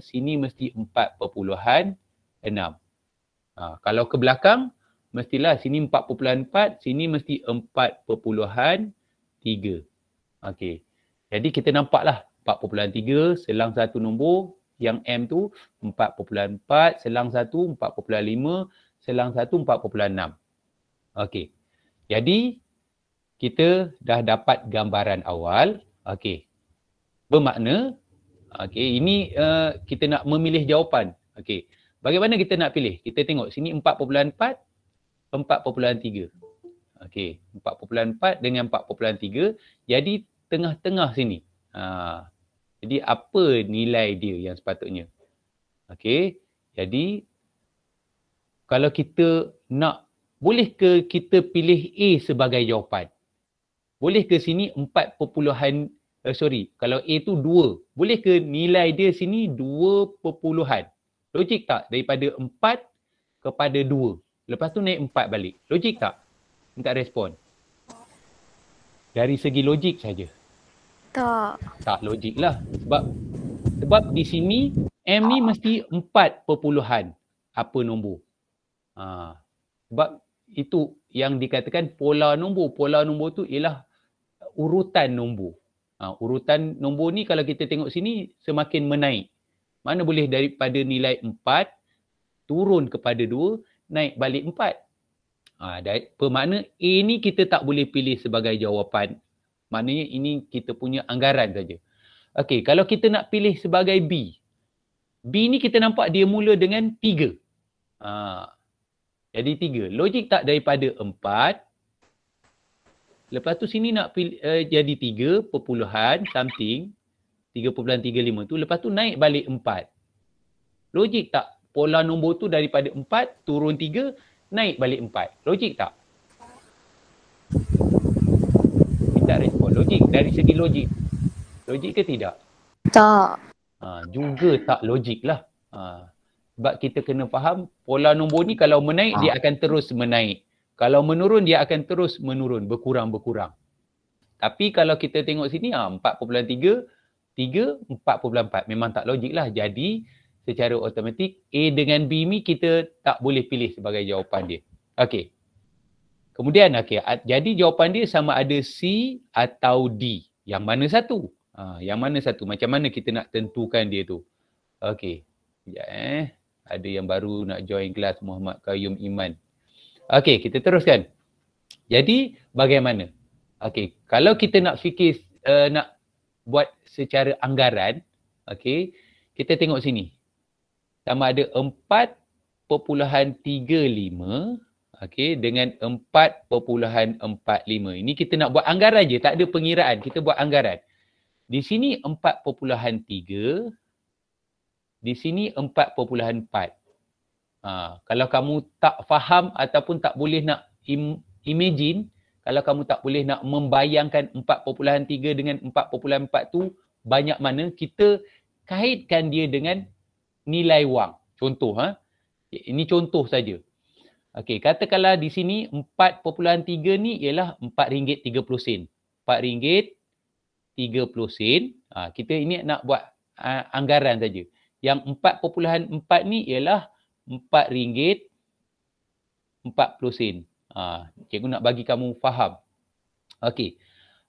sini mesti 4.6 ha, kalau ke belakang mestilah sini 4.4 sini mesti 4.3 okey jadi kita nampaklah 4.3 selang satu nombor yang M tu 4.4, selang 1 4.5, selang 1 4.6. Okey. Jadi kita dah dapat gambaran awal. Okey. Bermakna okey ini uh, kita nak memilih jawapan. Okey. Bagaimana kita nak pilih? Kita tengok sini 4.4 4.3. Okey, 4.4 dengan 4.3 jadi tengah-tengah sini. Ha, jadi apa nilai dia yang sepatutnya? Okey. Jadi kalau kita nak boleh ke kita pilih A sebagai jawapan? Boleh ke sini 4 perpuluhan uh, sorry, kalau A tu 2, boleh ke nilai dia sini 2 perpuluhan? Logik tak daripada 4 kepada 2? Lepas tu naik 4 balik. Logik tak? Minta respon. Dari segi logik saja. Tak. Tak logik lah. Sebab, sebab di sini M ni mesti empat perpuluhan apa nombor. Ha. Sebab itu yang dikatakan pola nombor. Pola nombor tu ialah urutan nombor. Ha. Urutan nombor ni kalau kita tengok sini semakin menaik. Mana boleh daripada nilai empat turun kepada dua naik balik empat. Ha, dan bermakna A ni kita tak boleh pilih sebagai jawapan Maknanya ini kita punya anggaran saja. Okey, kalau kita nak pilih sebagai B. B ni kita nampak dia mula dengan 3. Ha, jadi 3. Logik tak daripada 4. Lepas tu sini nak pilih, uh, jadi 3 perpuluhan something. 3.35 tu. Lepas tu naik balik 4. Logik tak? Pola nombor tu daripada 4 turun 3 naik balik 4. Logik tak? dari segi logik. Logik ke tidak? Tak. Ha, juga tak logik lah. Ha, sebab kita kena faham pola nombor ni kalau menaik, ha. dia akan terus menaik. Kalau menurun, dia akan terus menurun, berkurang-berkurang. Tapi kalau kita tengok sini, ha, 4.3, 3, 4.4. Memang tak logik lah. Jadi secara automatik A dengan B ni kita tak boleh pilih sebagai jawapan dia. Okey. Kemudian okey jadi jawapan dia sama ada C atau D. Yang mana satu? Ha, yang mana satu? Macam mana kita nak tentukan dia tu? Okey. Ya eh. Ada yang baru nak join kelas Muhammad Qayyum Iman. Okey, kita teruskan. Jadi bagaimana? Okey, kalau kita nak fikir uh, nak buat secara anggaran, okey, kita tengok sini. Sama ada 4.35 okey dengan 4.45 ini kita nak buat anggaran je tak ada pengiraan kita buat anggaran di sini 4.3 di sini 4.4 ha, kalau kamu tak faham ataupun tak boleh nak im- imagine kalau kamu tak boleh nak membayangkan 4.3 dengan 4.4 tu banyak mana kita kaitkan dia dengan nilai wang contoh ha ini contoh saja Okey, katakanlah di sini 4.3 ni ialah RM4.30 sen. RM4.30 sen. Ha, kita ini nak buat uh, anggaran saja. Yang 4.4 ni ialah RM4.40 sen. Ha, cikgu nak bagi kamu faham. Okey,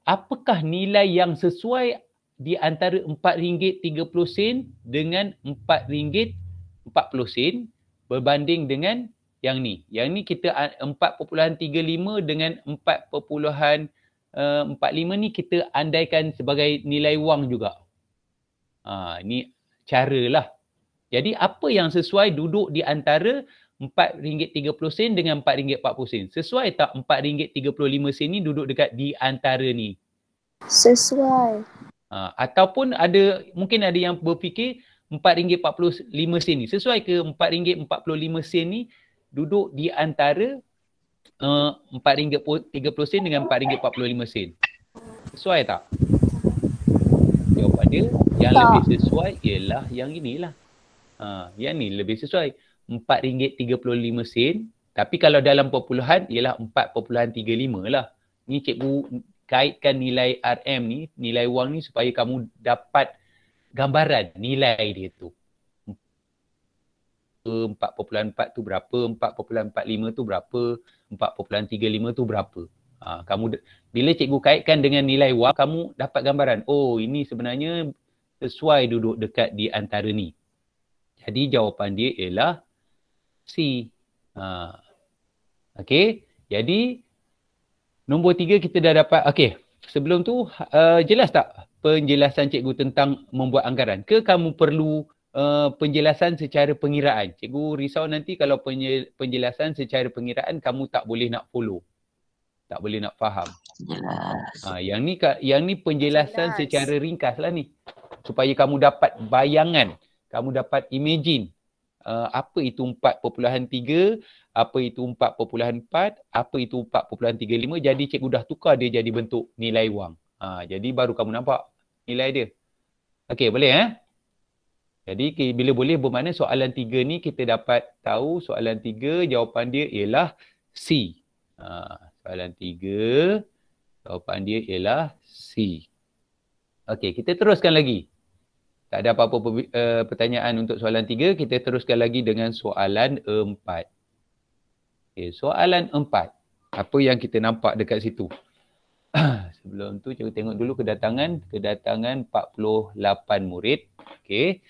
apakah nilai yang sesuai di antara RM4.30 sen dengan RM4.40 sen berbanding dengan yang ni. Yang ni kita 4.35 ah, dengan 4.45 eh, uh, ni kita andaikan sebagai nilai wang juga. Ha, ni caralah. Jadi apa yang sesuai duduk di antara RM4.30 dengan RM4.40? Sesuai tak RM4.35 ni duduk dekat di antara ni? Sesuai. Ha, ataupun ada mungkin ada yang berfikir RM4.45 ni. Sesuai ke RM4.45 ni duduk di antara eh, uh, 4 sen dengan 4 ringgit 45 sen. Sesuai tak? Jawapan dia yang tak. lebih sesuai ialah yang inilah. Ha, yang ni lebih sesuai. RM4.35 sen tapi kalau dalam perpuluhan ialah 4.35 lah. Ni cikgu kaitkan nilai RM ni, nilai wang ni supaya kamu dapat gambaran nilai dia tu. 4.4 tu berapa, 4.45 tu berapa, 4.35 tu berapa. Ha, kamu bila cikgu kaitkan dengan nilai wap, kamu dapat gambaran, oh ini sebenarnya sesuai duduk dekat di antara ni. Jadi jawapan dia ialah C. Ha. Okay, jadi nombor tiga kita dah dapat, okay. Sebelum tu, uh, jelas tak penjelasan cikgu tentang membuat anggaran? Ke kamu perlu Eh, penjelasan secara pengiraan. Cikgu risau nanti kalau penjelasan secara pengiraan kamu tak boleh nak follow. Tak boleh nak faham. Ha, yang ni yang ni penjelasan Jelas. secara ringkas lah ni. Supaya kamu dapat bayangan. Kamu dapat imagine. Uh, apa itu 4.3, apa itu 4.4, apa itu 4.35. Jadi cikgu dah tukar dia jadi bentuk nilai wang. Ha, jadi baru kamu nampak nilai dia. Okey boleh eh? Jadi bila boleh bermakna soalan tiga ni kita dapat tahu soalan tiga jawapan dia ialah C. Ha, soalan tiga jawapan dia ialah C. Okey kita teruskan lagi. Tak ada apa-apa per, uh, eh, pertanyaan untuk soalan tiga. Kita teruskan lagi dengan soalan empat. okey soalan empat. Apa yang kita nampak dekat situ? Sebelum tu, cuba tengok dulu kedatangan. Kedatangan 48 murid. Okey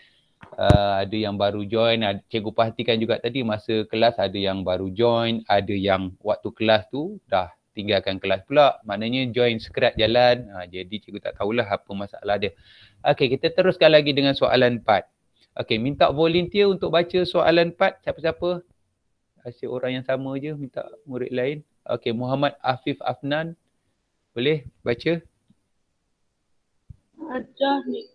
uh, ada yang baru join cikgu perhatikan juga tadi masa kelas ada yang baru join ada yang waktu kelas tu dah tinggalkan kelas pula maknanya join sekerat jalan uh, jadi cikgu tak tahulah apa masalah dia okey kita teruskan lagi dengan soalan 4 okey minta volunteer untuk baca soalan 4 siapa-siapa Asyik orang yang sama je minta murid lain okey Muhammad Afif Afnan boleh baca Ajah ni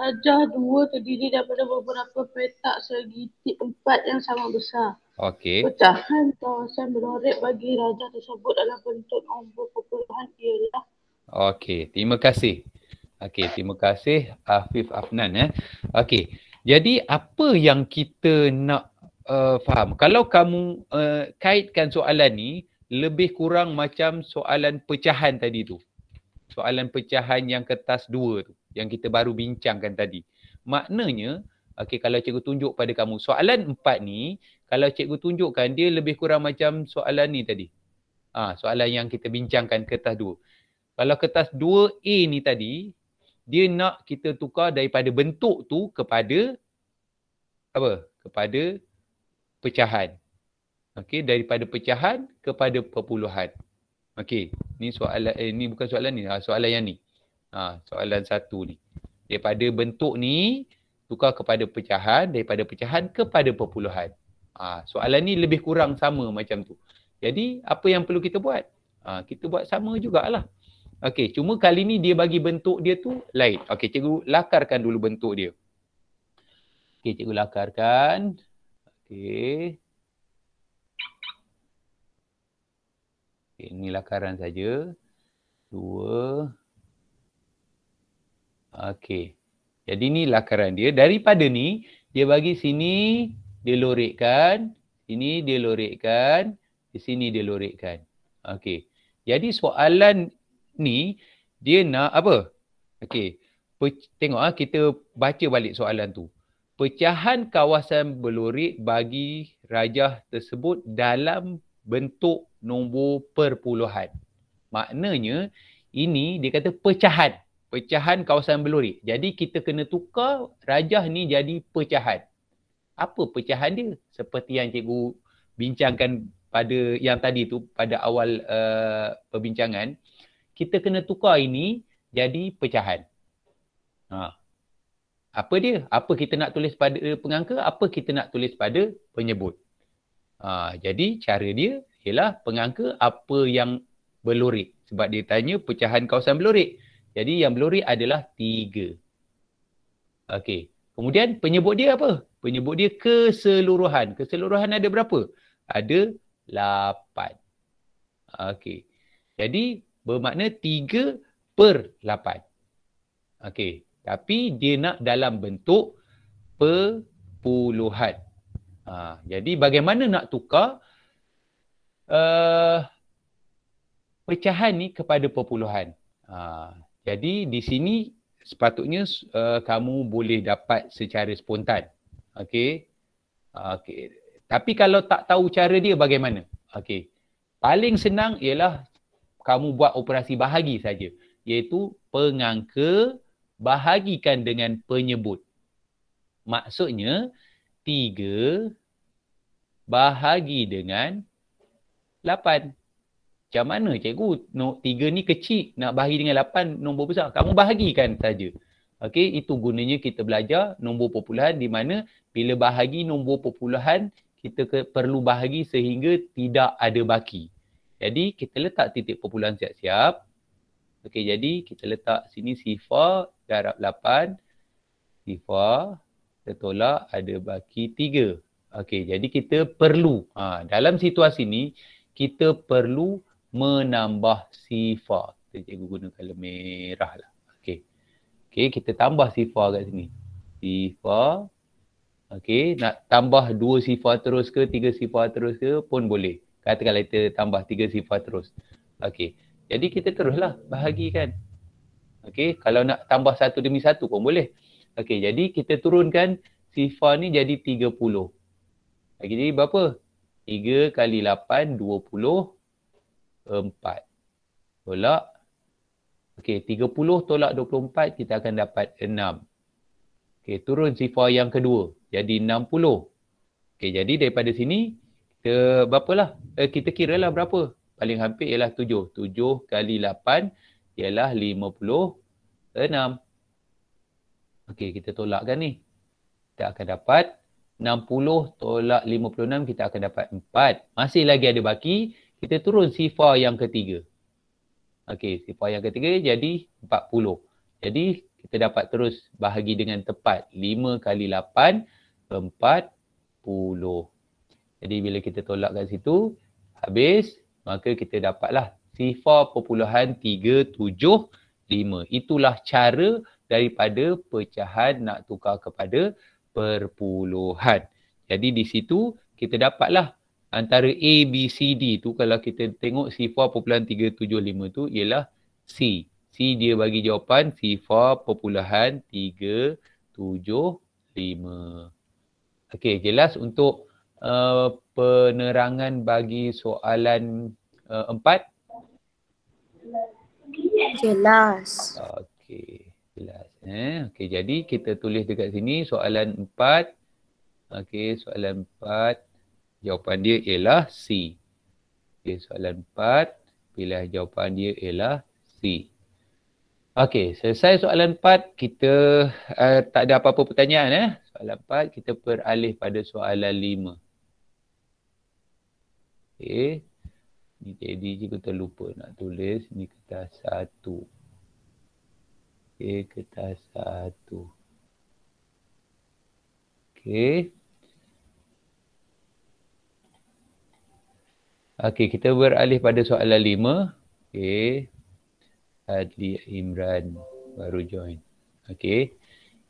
Tajah dua terdiri daripada beberapa petak segitik empat yang sama besar. Okey. Pecahan kawasan menarik bagi raja tersebut adalah bentuk nombor perpuluhan ialah. Okey, terima kasih. Okey, terima kasih Afif Afnan. Eh. Okey, jadi apa yang kita nak uh, faham? Kalau kamu uh, kaitkan soalan ni, lebih kurang macam soalan pecahan tadi tu. Soalan pecahan yang kertas dua tu yang kita baru bincangkan tadi. Maknanya, okay, kalau cikgu tunjuk pada kamu, soalan empat ni, kalau cikgu tunjukkan dia lebih kurang macam soalan ni tadi. ha, soalan yang kita bincangkan kertas dua. Kalau kertas dua a ni tadi, dia nak kita tukar daripada bentuk tu kepada apa? Kepada pecahan. Okey, daripada pecahan kepada perpuluhan. Okey, ni soalan eh, ni bukan soalan ni, ha, soalan yang ni. Ha, soalan satu ni. Daripada bentuk ni, tukar kepada pecahan. Daripada pecahan kepada perpuluhan. Ha, soalan ni lebih kurang sama macam tu. Jadi, apa yang perlu kita buat? Ha, kita buat sama jugalah. Okey, cuma kali ni dia bagi bentuk dia tu lain. Okey, cikgu lakarkan dulu bentuk dia. Okey, cikgu lakarkan. Okey. Okey, ni lakaran saja. Dua. Okey. Jadi ni lakaran dia. Daripada ni, dia bagi sini, dia lorekkan. Sini dia lorekkan. Di sini dia lorekkan. Okey. Jadi soalan ni, dia nak apa? Okey. Pec- tengok ah kita baca balik soalan tu. Pecahan kawasan belorek bagi rajah tersebut dalam bentuk nombor perpuluhan. Maknanya ini dia kata pecahan pecahan kawasan beluri. Jadi kita kena tukar rajah ni jadi pecahan. Apa pecahan dia? Seperti yang cikgu bincangkan pada yang tadi tu pada awal uh, perbincangan, kita kena tukar ini jadi pecahan. Ha. Apa dia? Apa kita nak tulis pada pengangka? Apa kita nak tulis pada penyebut? Ha, jadi cara dia ialah pengangka apa yang belurik. Sebab dia tanya pecahan kawasan belurik. Jadi yang blurry adalah tiga. Okey. Kemudian penyebut dia apa? Penyebut dia keseluruhan. Keseluruhan ada berapa? Ada lapan. Okey. Jadi bermakna tiga per lapan. Okey. Tapi dia nak dalam bentuk perpuluhan. Ha, jadi bagaimana nak tukar uh, pecahan ni kepada perpuluhan? Ha, jadi di sini sepatutnya uh, kamu boleh dapat secara spontan. Okey. Okey. Tapi kalau tak tahu cara dia bagaimana? Okey. Paling senang ialah kamu buat operasi bahagi saja iaitu pengangka bahagikan dengan penyebut. Maksudnya 3 bahagi dengan macam mana cikgu no, tiga ni kecil nak bahagi dengan lapan nombor besar kamu bahagikan saja okey itu gunanya kita belajar nombor perpuluhan di mana bila bahagi nombor perpuluhan kita ke, perlu bahagi sehingga tidak ada baki jadi kita letak titik perpuluhan siap-siap okey jadi kita letak sini sifar darab lapan sifar Kita tolak ada baki tiga, okey jadi kita perlu ha, dalam situasi ni kita perlu menambah sifat. Kita cikgu guna kalau merah lah. okay. Okay, kita tambah sifat kat sini. Sifat. okay. nak tambah dua sifat terus ke, tiga sifat terus ke pun boleh. Katakanlah kita tambah tiga sifat terus. okay. Jadi kita teruslah bahagikan. okay. kalau nak tambah satu demi satu pun boleh. okay. jadi kita turunkan sifar ni jadi tiga puluh. jadi berapa? Tiga kali lapan dua puluh. Empat. Tolak. Okey, tiga puluh tolak dua puluh empat kita akan dapat enam. Okey, turun sifar yang kedua. Jadi enam puluh. Okey, jadi daripada sini kita berapalah? Eh, kita kira lah berapa? Paling hampir ialah tujuh tujuh kali lapan ialah lima puluh enam. Okey, kita tolakkan ni. Kita akan dapat enam puluh tolak lima puluh enam kita akan dapat empat. Masih lagi ada baki kita turun sifar yang ketiga. Okey, sifar yang ketiga jadi 40. Jadi kita dapat terus bahagi dengan tepat 5 kali 8 40. Jadi bila kita tolak kat situ habis maka kita dapatlah sifar perpuluhan 375. Itulah cara daripada pecahan nak tukar kepada perpuluhan. Jadi di situ kita dapatlah antara A, B, C, D tu kalau kita tengok sifar perpuluhan 375 tu ialah C. C dia bagi jawapan sifar perpuluhan 375. Okey, jelas untuk uh, penerangan bagi soalan uh, empat? Uh, jelas. Okey, jelas. Eh? Okey, jadi kita tulis dekat sini soalan empat. Okey, soalan empat. Jawapan dia ialah C. Okey, soalan 4. pilih jawapan dia ialah C. Okey, selesai soalan 4. Kita uh, tak ada apa-apa pertanyaan. Eh? Soalan 4, kita beralih pada soalan 5. Okey. Ni jadi kita lupa nak tulis. ini kertas satu. Okey, kertas satu. Okey. Okey, kita beralih pada soalan lima. Okey. Adli Imran baru join. Okey.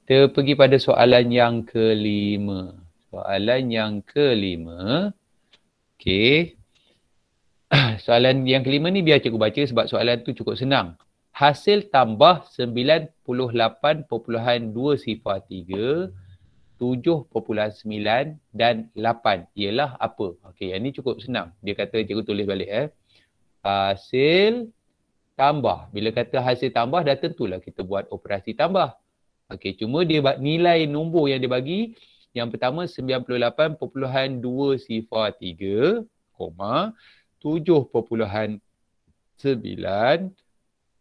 Kita pergi pada soalan yang kelima. Soalan yang kelima. Okey. Soalan yang kelima ni biar cikgu baca sebab soalan tu cukup senang. Hasil tambah 98.2 sifar 3 7, 9 dan 8 ialah apa? Okey, yang ni cukup senang. Dia kata cikgu tulis balik eh. Hasil tambah. Bila kata hasil tambah dah tentulah kita buat operasi tambah. Okey, cuma dia nilai nombor yang dia bagi yang pertama 98.2 sifar 3, koma 7.9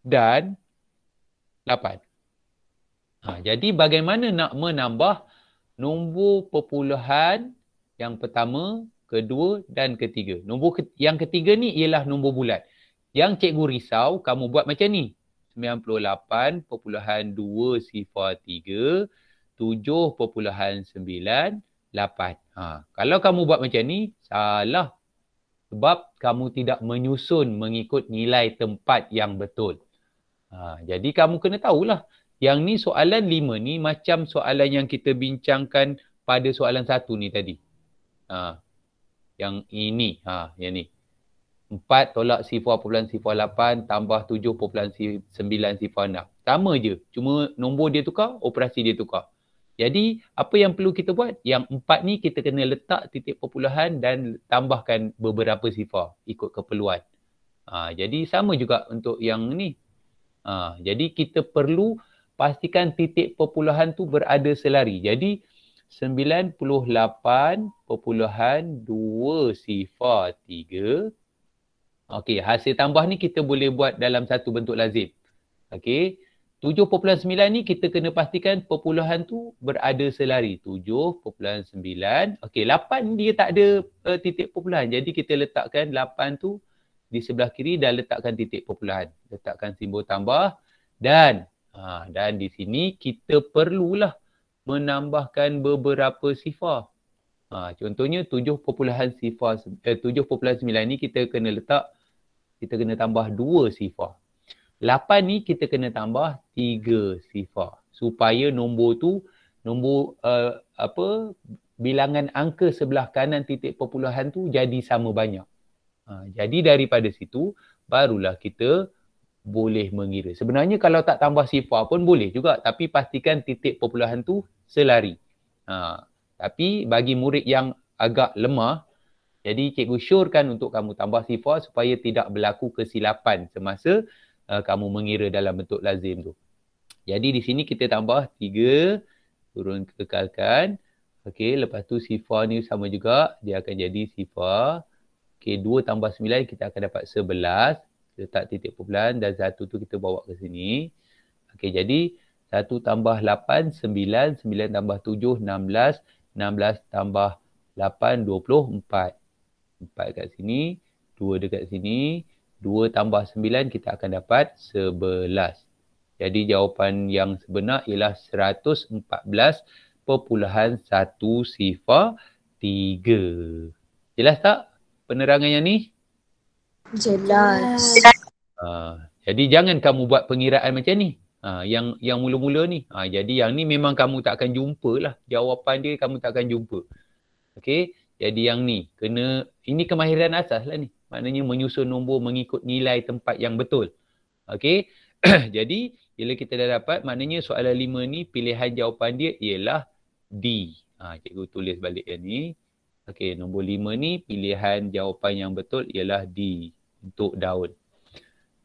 dan 8. Ha, jadi bagaimana nak menambah nombor perpuluhan yang pertama, kedua dan ketiga. Nombor ke- yang ketiga ni ialah nombor bulat. Yang cikgu risau kamu buat macam ni. 98.2 sifar 3 7.98 8. Ha, kalau kamu buat macam ni salah sebab kamu tidak menyusun mengikut nilai tempat yang betul. Ha, jadi kamu kena tahulah. Yang ni soalan lima ni macam soalan yang kita bincangkan pada soalan satu ni tadi. Ha. Yang ini. Ha, yang ni. Empat tolak sifar perpuluhan sifar lapan tambah tujuh perpuluhan sembilan sifar enam. Sama je. Cuma nombor dia tukar, operasi dia tukar. Jadi apa yang perlu kita buat? Yang empat ni kita kena letak titik perpuluhan dan tambahkan beberapa sifar ikut keperluan. Ha, jadi sama juga untuk yang ni. Ha, jadi kita perlu pastikan titik perpuluhan tu berada selari. Jadi 98.2 sifat 3. Okey, hasil tambah ni kita boleh buat dalam satu bentuk lazim. Okey. 7.9 ni kita kena pastikan perpuluhan tu berada selari. 7.9. Okey, 8 dia tak ada uh, titik perpuluhan. Jadi kita letakkan 8 tu di sebelah kiri dan letakkan titik perpuluhan. Letakkan simbol tambah dan Ha, dan di sini kita perlulah menambahkan beberapa sifar. Ha, contohnya 7 perpuluhan sifar, eh, 7 perpuluhan 9 ni kita kena letak, kita kena tambah 2 sifar. 8 ni kita kena tambah 3 sifar. Supaya nombor tu, nombor uh, apa, bilangan angka sebelah kanan titik perpuluhan tu jadi sama banyak. Ha, jadi daripada situ, barulah kita boleh mengira. Sebenarnya kalau tak tambah sifar pun boleh juga tapi pastikan titik perpuluhan tu selari. Ha. Tapi bagi murid yang agak lemah, jadi cikgu syorkan untuk kamu tambah sifar supaya tidak berlaku kesilapan semasa uh, kamu mengira dalam bentuk lazim tu. Jadi di sini kita tambah tiga turun kekalkan. Okey, lepas tu sifar ni sama juga. Dia akan jadi sifar. Okey, 2 tambah sembilan kita akan dapat sebelas letak titik perbelahan dan satu tu kita bawa ke sini. Okey, jadi satu tambah lapan, sembilan, sembilan tambah tujuh, enam belas, enam belas tambah lapan, dua puluh empat. Empat kat sini, dua dekat sini, dua tambah sembilan kita akan dapat sebelas. Jadi jawapan yang sebenar ialah seratus empat belas perpuluhan satu sifar tiga. Jelas tak Penerangannya ni? Jelas. Ha, jadi jangan kamu buat pengiraan macam ni. Ha, yang yang mula-mula ni. Ha, jadi yang ni memang kamu tak akan jumpa lah. Jawapan dia kamu tak akan jumpa. Okay. Jadi yang ni kena, ini kemahiran asas lah ni. Maknanya menyusun nombor mengikut nilai tempat yang betul. Okay. jadi bila kita dah dapat maknanya soalan lima ni pilihan jawapan dia ialah D. Ha, cikgu tulis balik yang ni. Okey, nombor lima ni pilihan jawapan yang betul ialah D untuk daun.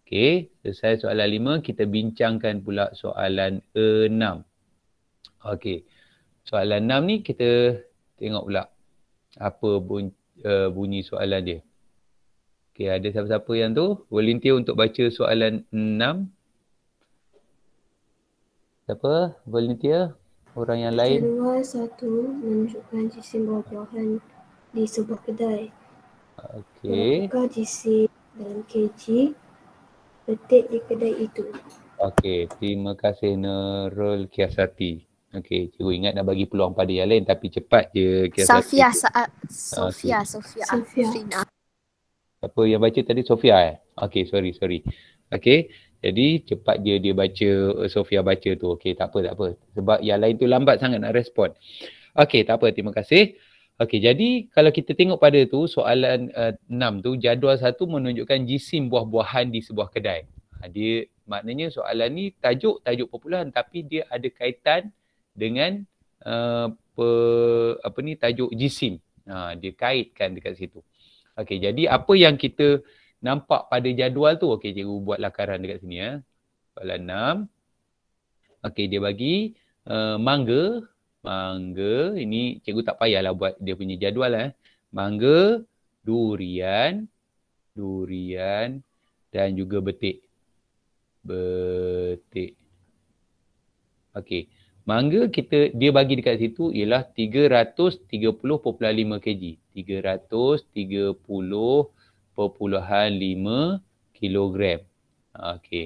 Okey, selesai soalan lima, kita bincangkan pula soalan enam. Okey, soalan enam ni kita tengok pula apa bun- uh, bunyi soalan dia. Okey, ada siapa-siapa yang tu? Volunteer untuk baca soalan enam. Siapa? Volunteer? Orang yang lain? Keluar satu menunjukkan jisim buah-buahan di sebuah kedai. Okey. Maka jisim dalam KG petik di kedai itu. Okey, terima kasih Nurul Kiasati. Okey, cikgu ingat nak bagi peluang pada yang lain tapi cepat je Kiasati. Safia, Sofia, Sofia, Sofia. Apa yang baca tadi Sofia eh? Okey, sorry, sorry. Okey, jadi cepat je dia baca, eh, Sofia baca tu. Okey, tak apa, tak apa. Sebab yang lain tu lambat sangat nak respon. Okey, tak apa. Terima kasih. Okey, jadi kalau kita tengok pada tu soalan uh, eh, 6 tu jadual satu menunjukkan jisim buah-buahan di sebuah kedai. Ha, dia maknanya soalan ni tajuk tajuk perpuluhan tapi dia ada kaitan dengan uh, pe, apa ni tajuk jisim. Ha, dia kaitkan dekat situ. Okey, jadi apa yang kita nampak pada jadual tu? Okey, cikgu buat lakaran dekat sini ya. Soalan enam. Okey, dia bagi uh, mangga, mangga, ini cikgu tak payahlah buat dia punya jadual eh. Mangga, durian, durian dan juga betik. Betik. Okey. Mangga kita dia bagi dekat situ ialah 330.5 kg. 330.5 kg. Okey.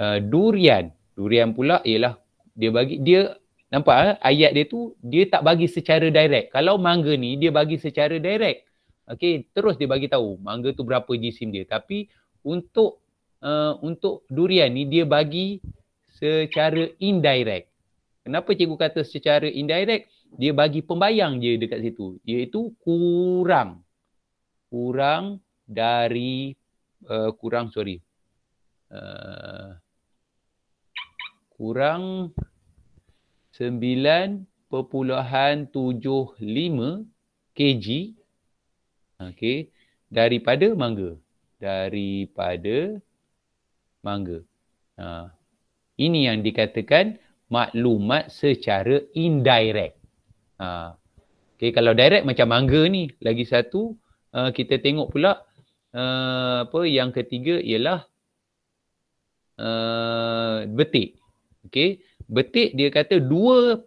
Uh, durian. Durian pula ialah dia bagi dia Nampak eh? ayat dia tu dia tak bagi secara direct. Kalau mangga ni dia bagi secara direct. Okey, terus dia bagi tahu mangga tu berapa jisim dia. Tapi untuk uh, untuk durian ni dia bagi secara indirect. Kenapa cikgu kata secara indirect? Dia bagi pembayang je dekat situ. Iaitu kurang. Kurang dari uh, kurang sorry. Uh, kurang 9.75 kg okay? daripada mangga daripada mangga ha ini yang dikatakan maklumat secara indirect ha okey kalau direct macam mangga ni lagi satu uh, kita tengok pula uh, apa yang ketiga ialah uh, betik okey Betik dia kata 2.3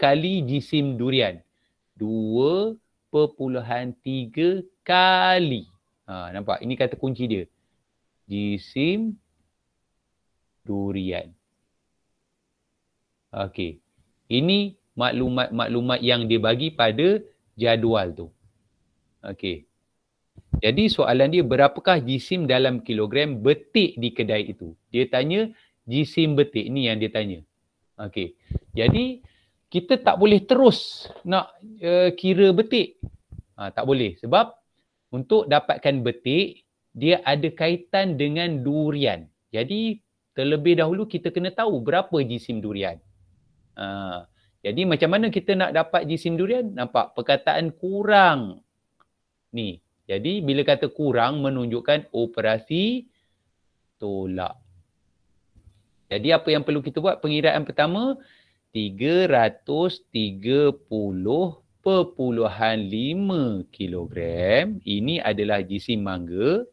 kali jisim durian. 2.3 kali. Ha, nampak? Ini kata kunci dia. Jisim durian. Okey. Ini maklumat-maklumat yang dia bagi pada jadual tu. Okey. Jadi soalan dia berapakah jisim dalam kilogram betik di kedai itu? Dia tanya jisim betik ni yang dia tanya. Okey. Jadi kita tak boleh terus nak uh, kira betik. Ha, tak boleh sebab untuk dapatkan betik dia ada kaitan dengan durian. Jadi terlebih dahulu kita kena tahu berapa jisim durian. Ha, jadi macam mana kita nak dapat jisim durian? Nampak perkataan kurang. Ni. Jadi bila kata kurang menunjukkan operasi tolak. Jadi apa yang perlu kita buat? Pengiraan pertama 330.5 kilogram ini adalah jisim mangga.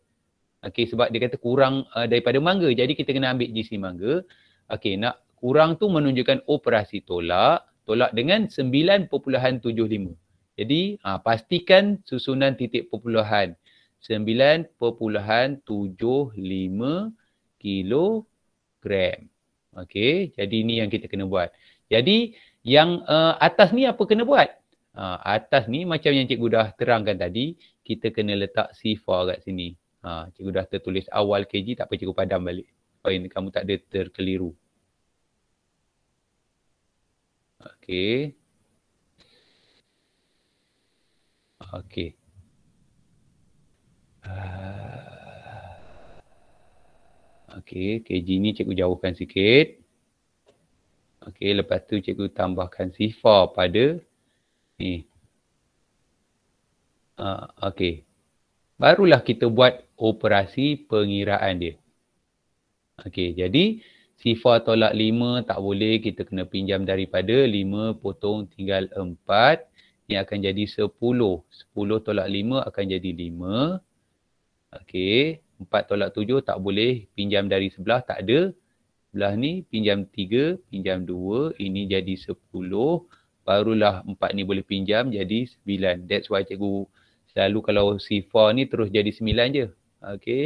Okey sebab dia kata kurang uh, daripada mangga. Jadi kita kena ambil jisim mangga. Okey nak kurang tu menunjukkan operasi tolak tolak dengan 9.75. Jadi ha, pastikan susunan titik perpuluhan 9.75 kilogram Instagram. Okey, jadi ini yang kita kena buat. Jadi yang uh, atas ni apa kena buat? Uh, atas ni macam yang cikgu dah terangkan tadi, kita kena letak C4 kat sini. Uh, cikgu dah tertulis awal KG, tak apa cikgu padam balik. Poin oh, kamu tak ada terkeliru. Okey. Okey. Uh, Okey, KG ni cikgu jauhkan sikit. Okey, lepas tu cikgu tambahkan sifar pada ni. Uh, Okey. Barulah kita buat operasi pengiraan dia. Okey, jadi sifar tolak 5 tak boleh kita kena pinjam daripada 5 potong tinggal 4. Ini akan jadi 10. 10 tolak 5 akan jadi 5. Okey empat tolak tujuh tak boleh pinjam dari sebelah tak ada sebelah ni pinjam tiga pinjam dua ini jadi sepuluh barulah empat ni boleh pinjam jadi sembilan that's why cikgu selalu kalau sifar ni terus jadi sembilan je okay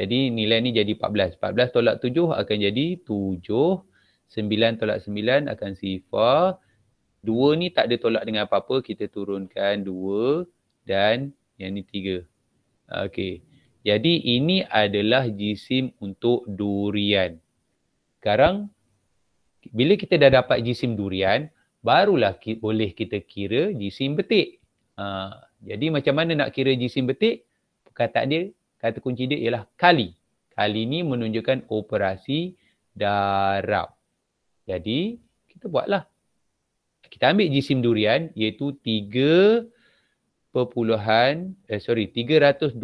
jadi nilai ni jadi 14. 14 tolak 7 akan jadi 7. 9 tolak 9 akan sifar. 2 ni tak ada tolak dengan apa-apa. Kita turunkan 2 dan yang ni 3. Okey. Jadi ini adalah jisim untuk durian. Sekarang bila kita dah dapat jisim durian, barulah ki- boleh kita kira jisim betik. Ha, jadi macam mana nak kira jisim betik? Kata dia, kata kunci dia ialah kali. Kali ini menunjukkan operasi darab. Jadi kita buatlah. Kita ambil jisim durian iaitu 3 perpuluhan eh, sorry 320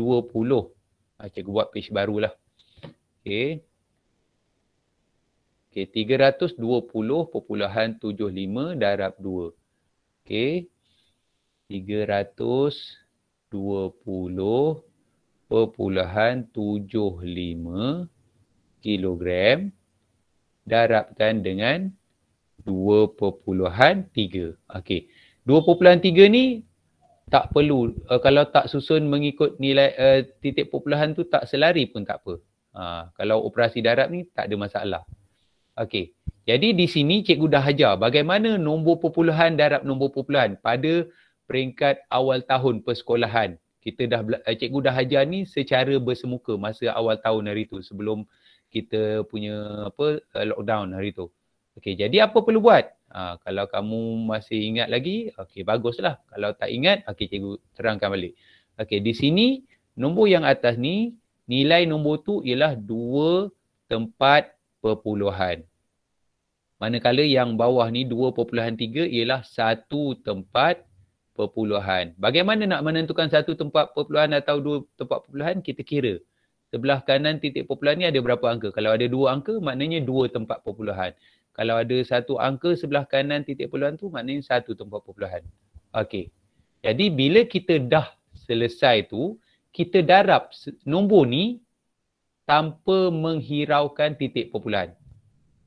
Uh, cikgu buat page baru lah. Okay. Okay, 320 75 darab 2. Okay. 320 75 kilogram darabkan dengan 2.3. Okay. 2.3 ni tak perlu uh, kalau tak susun mengikut nilai uh, titik perpuluhan tu tak selari pun tak apa. Ha, kalau operasi darab ni tak ada masalah. Okey. Jadi di sini cikgu dah ajar bagaimana nombor perpuluhan darab nombor perpuluhan pada peringkat awal tahun persekolahan. Kita dah eh, cikgu dah ajar ni secara bersemuka masa awal tahun hari tu sebelum kita punya apa lockdown hari tu. Okey, jadi apa perlu buat? Ha, kalau kamu masih ingat lagi, okey baguslah. Kalau tak ingat, okey cikgu terangkan balik. Okey, di sini nombor yang atas ni, nilai nombor tu ialah dua tempat perpuluhan. Manakala yang bawah ni dua tiga ialah satu tempat perpuluhan. Bagaimana nak menentukan satu tempat perpuluhan atau dua tempat perpuluhan? Kita kira. Sebelah kanan titik perpuluhan ni ada berapa angka? Kalau ada dua angka, maknanya dua tempat perpuluhan. Kalau ada satu angka sebelah kanan titik puluhan tu maknanya satu tempat puluhan. Okey. Jadi bila kita dah selesai tu, kita darab nombor ni tanpa menghiraukan titik puluhan.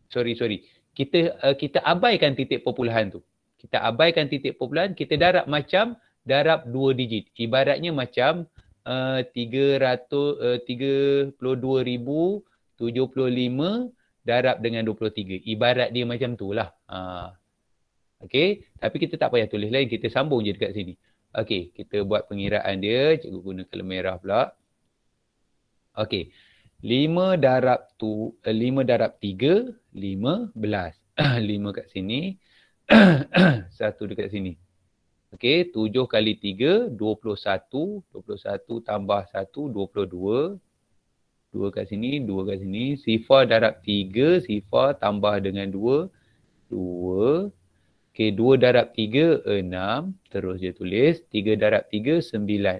Sorry, sorry. Kita uh, kita abaikan titik puluhan tu. Kita abaikan titik puluhan. kita darab macam darab dua digit. Ibaratnya macam uh, 300, uh, 32,075 darab dengan 23. Ibarat dia macam tu lah. Ha. Okey, tapi kita tak payah tulis lain, kita sambung je dekat sini. Okay, kita buat pengiraan dia, cikgu guna kalem merah pula. Okay, 5 darab tu, 5 eh, darab 3, 15. 5 kat sini, 1 dekat sini. Okey, 7 kali 3, 21, 21 tambah 1, 22 dua kat sini, dua kat sini. Sifar darab tiga, sifar tambah dengan dua, dua. Okey, dua darab tiga, enam. Terus dia tulis. Tiga darab tiga, sembilan.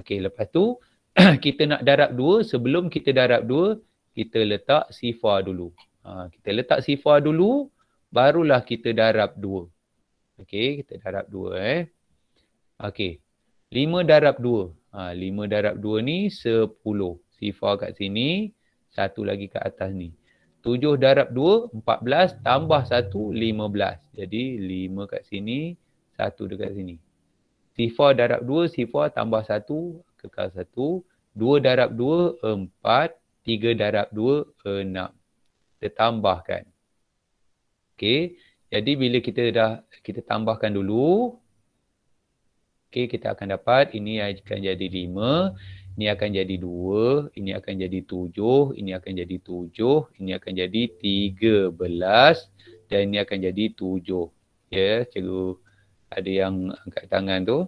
Okey, lepas tu kita nak darab dua. Sebelum kita darab dua, kita letak sifar dulu. Ha, kita letak sifar dulu, barulah kita darab dua. Okey, kita darab dua eh. Okey, lima darab dua. Ha, lima darab dua ni sepuluh sifar kat sini, satu lagi kat atas ni. Tujuh darab dua, empat belas, tambah satu, lima belas. Jadi lima kat sini, satu dekat sini. Sifar darab dua, sifar tambah satu, kekal satu. Dua darab dua, empat. Tiga darab dua, enam. Kita tambahkan. Okey, jadi bila kita dah, kita tambahkan dulu. Okey, kita akan dapat ini akan jadi 5, ini akan jadi 2, ini akan jadi 7, ini akan jadi 7, ini akan jadi 13 dan ini akan jadi 7. Ya, yeah, cikgu ada yang angkat tangan tu.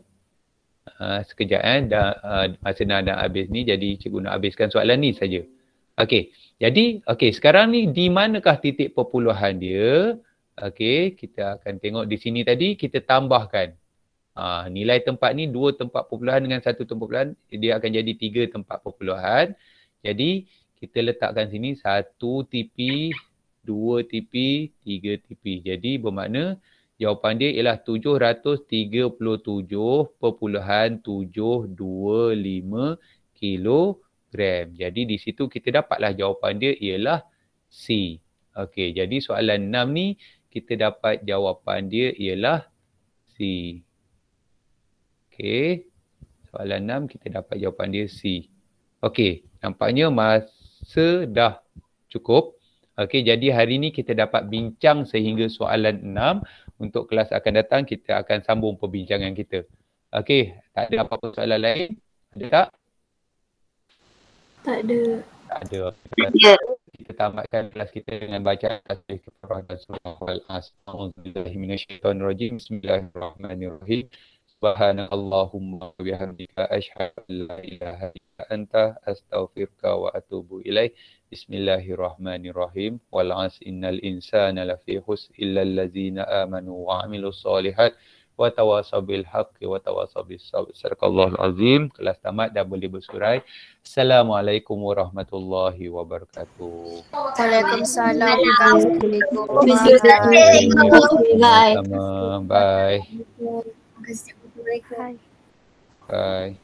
Uh, sekejap eh dah uh, masa nak dah habis ni jadi cikgu nak habiskan soalan ni saja. Okey. Jadi okey sekarang ni di manakah titik perpuluhan dia? Okey, kita akan tengok di sini tadi kita tambahkan. Uh, nilai tempat ni dua tempat perpuluhan dengan satu tempat perpuluhan dia akan jadi tiga tempat perpuluhan. Jadi kita letakkan sini satu TP, dua TP, tiga TP. Jadi bermakna jawapan dia ialah tujuh tujuh tujuh ratus tiga puluh dua lima kilogram. Jadi di situ kita dapatlah jawapan dia ialah C. Okey, jadi soalan enam ni kita dapat jawapan dia ialah C. Okey, Soalan enam kita dapat jawapan dia C. Okey, Nampaknya masa dah cukup. Okey, Jadi hari ni kita dapat bincang sehingga soalan enam. Untuk kelas akan datang kita akan sambung perbincangan kita. Okey, Tak ada apa-apa soalan lain? Ada tak? Tak ada. Tak ada. Ya. Kita tamatkan kelas kita dengan baca tasbih kepada Allah Subhanahu Wa Bismillahirrahmanirrahim. سبحان اللهم وبحمدك أشهد أن لا إله إلا أنت أستغفرك وأتوب إليك بسم الله الرحمن الرحيم والعصر إن الإنسان لفي خسر إلا الذين آمنوا وعملوا الصالحات وتواصوا بالحق وتواصوا بالصبر صدق الله العظيم كلا استمعت دابل بسكراي السلام عليكم ورحمة الله وبركاته وعليكم السلام ورحمة الله وبركاته باي Thank you. Hi. Bye.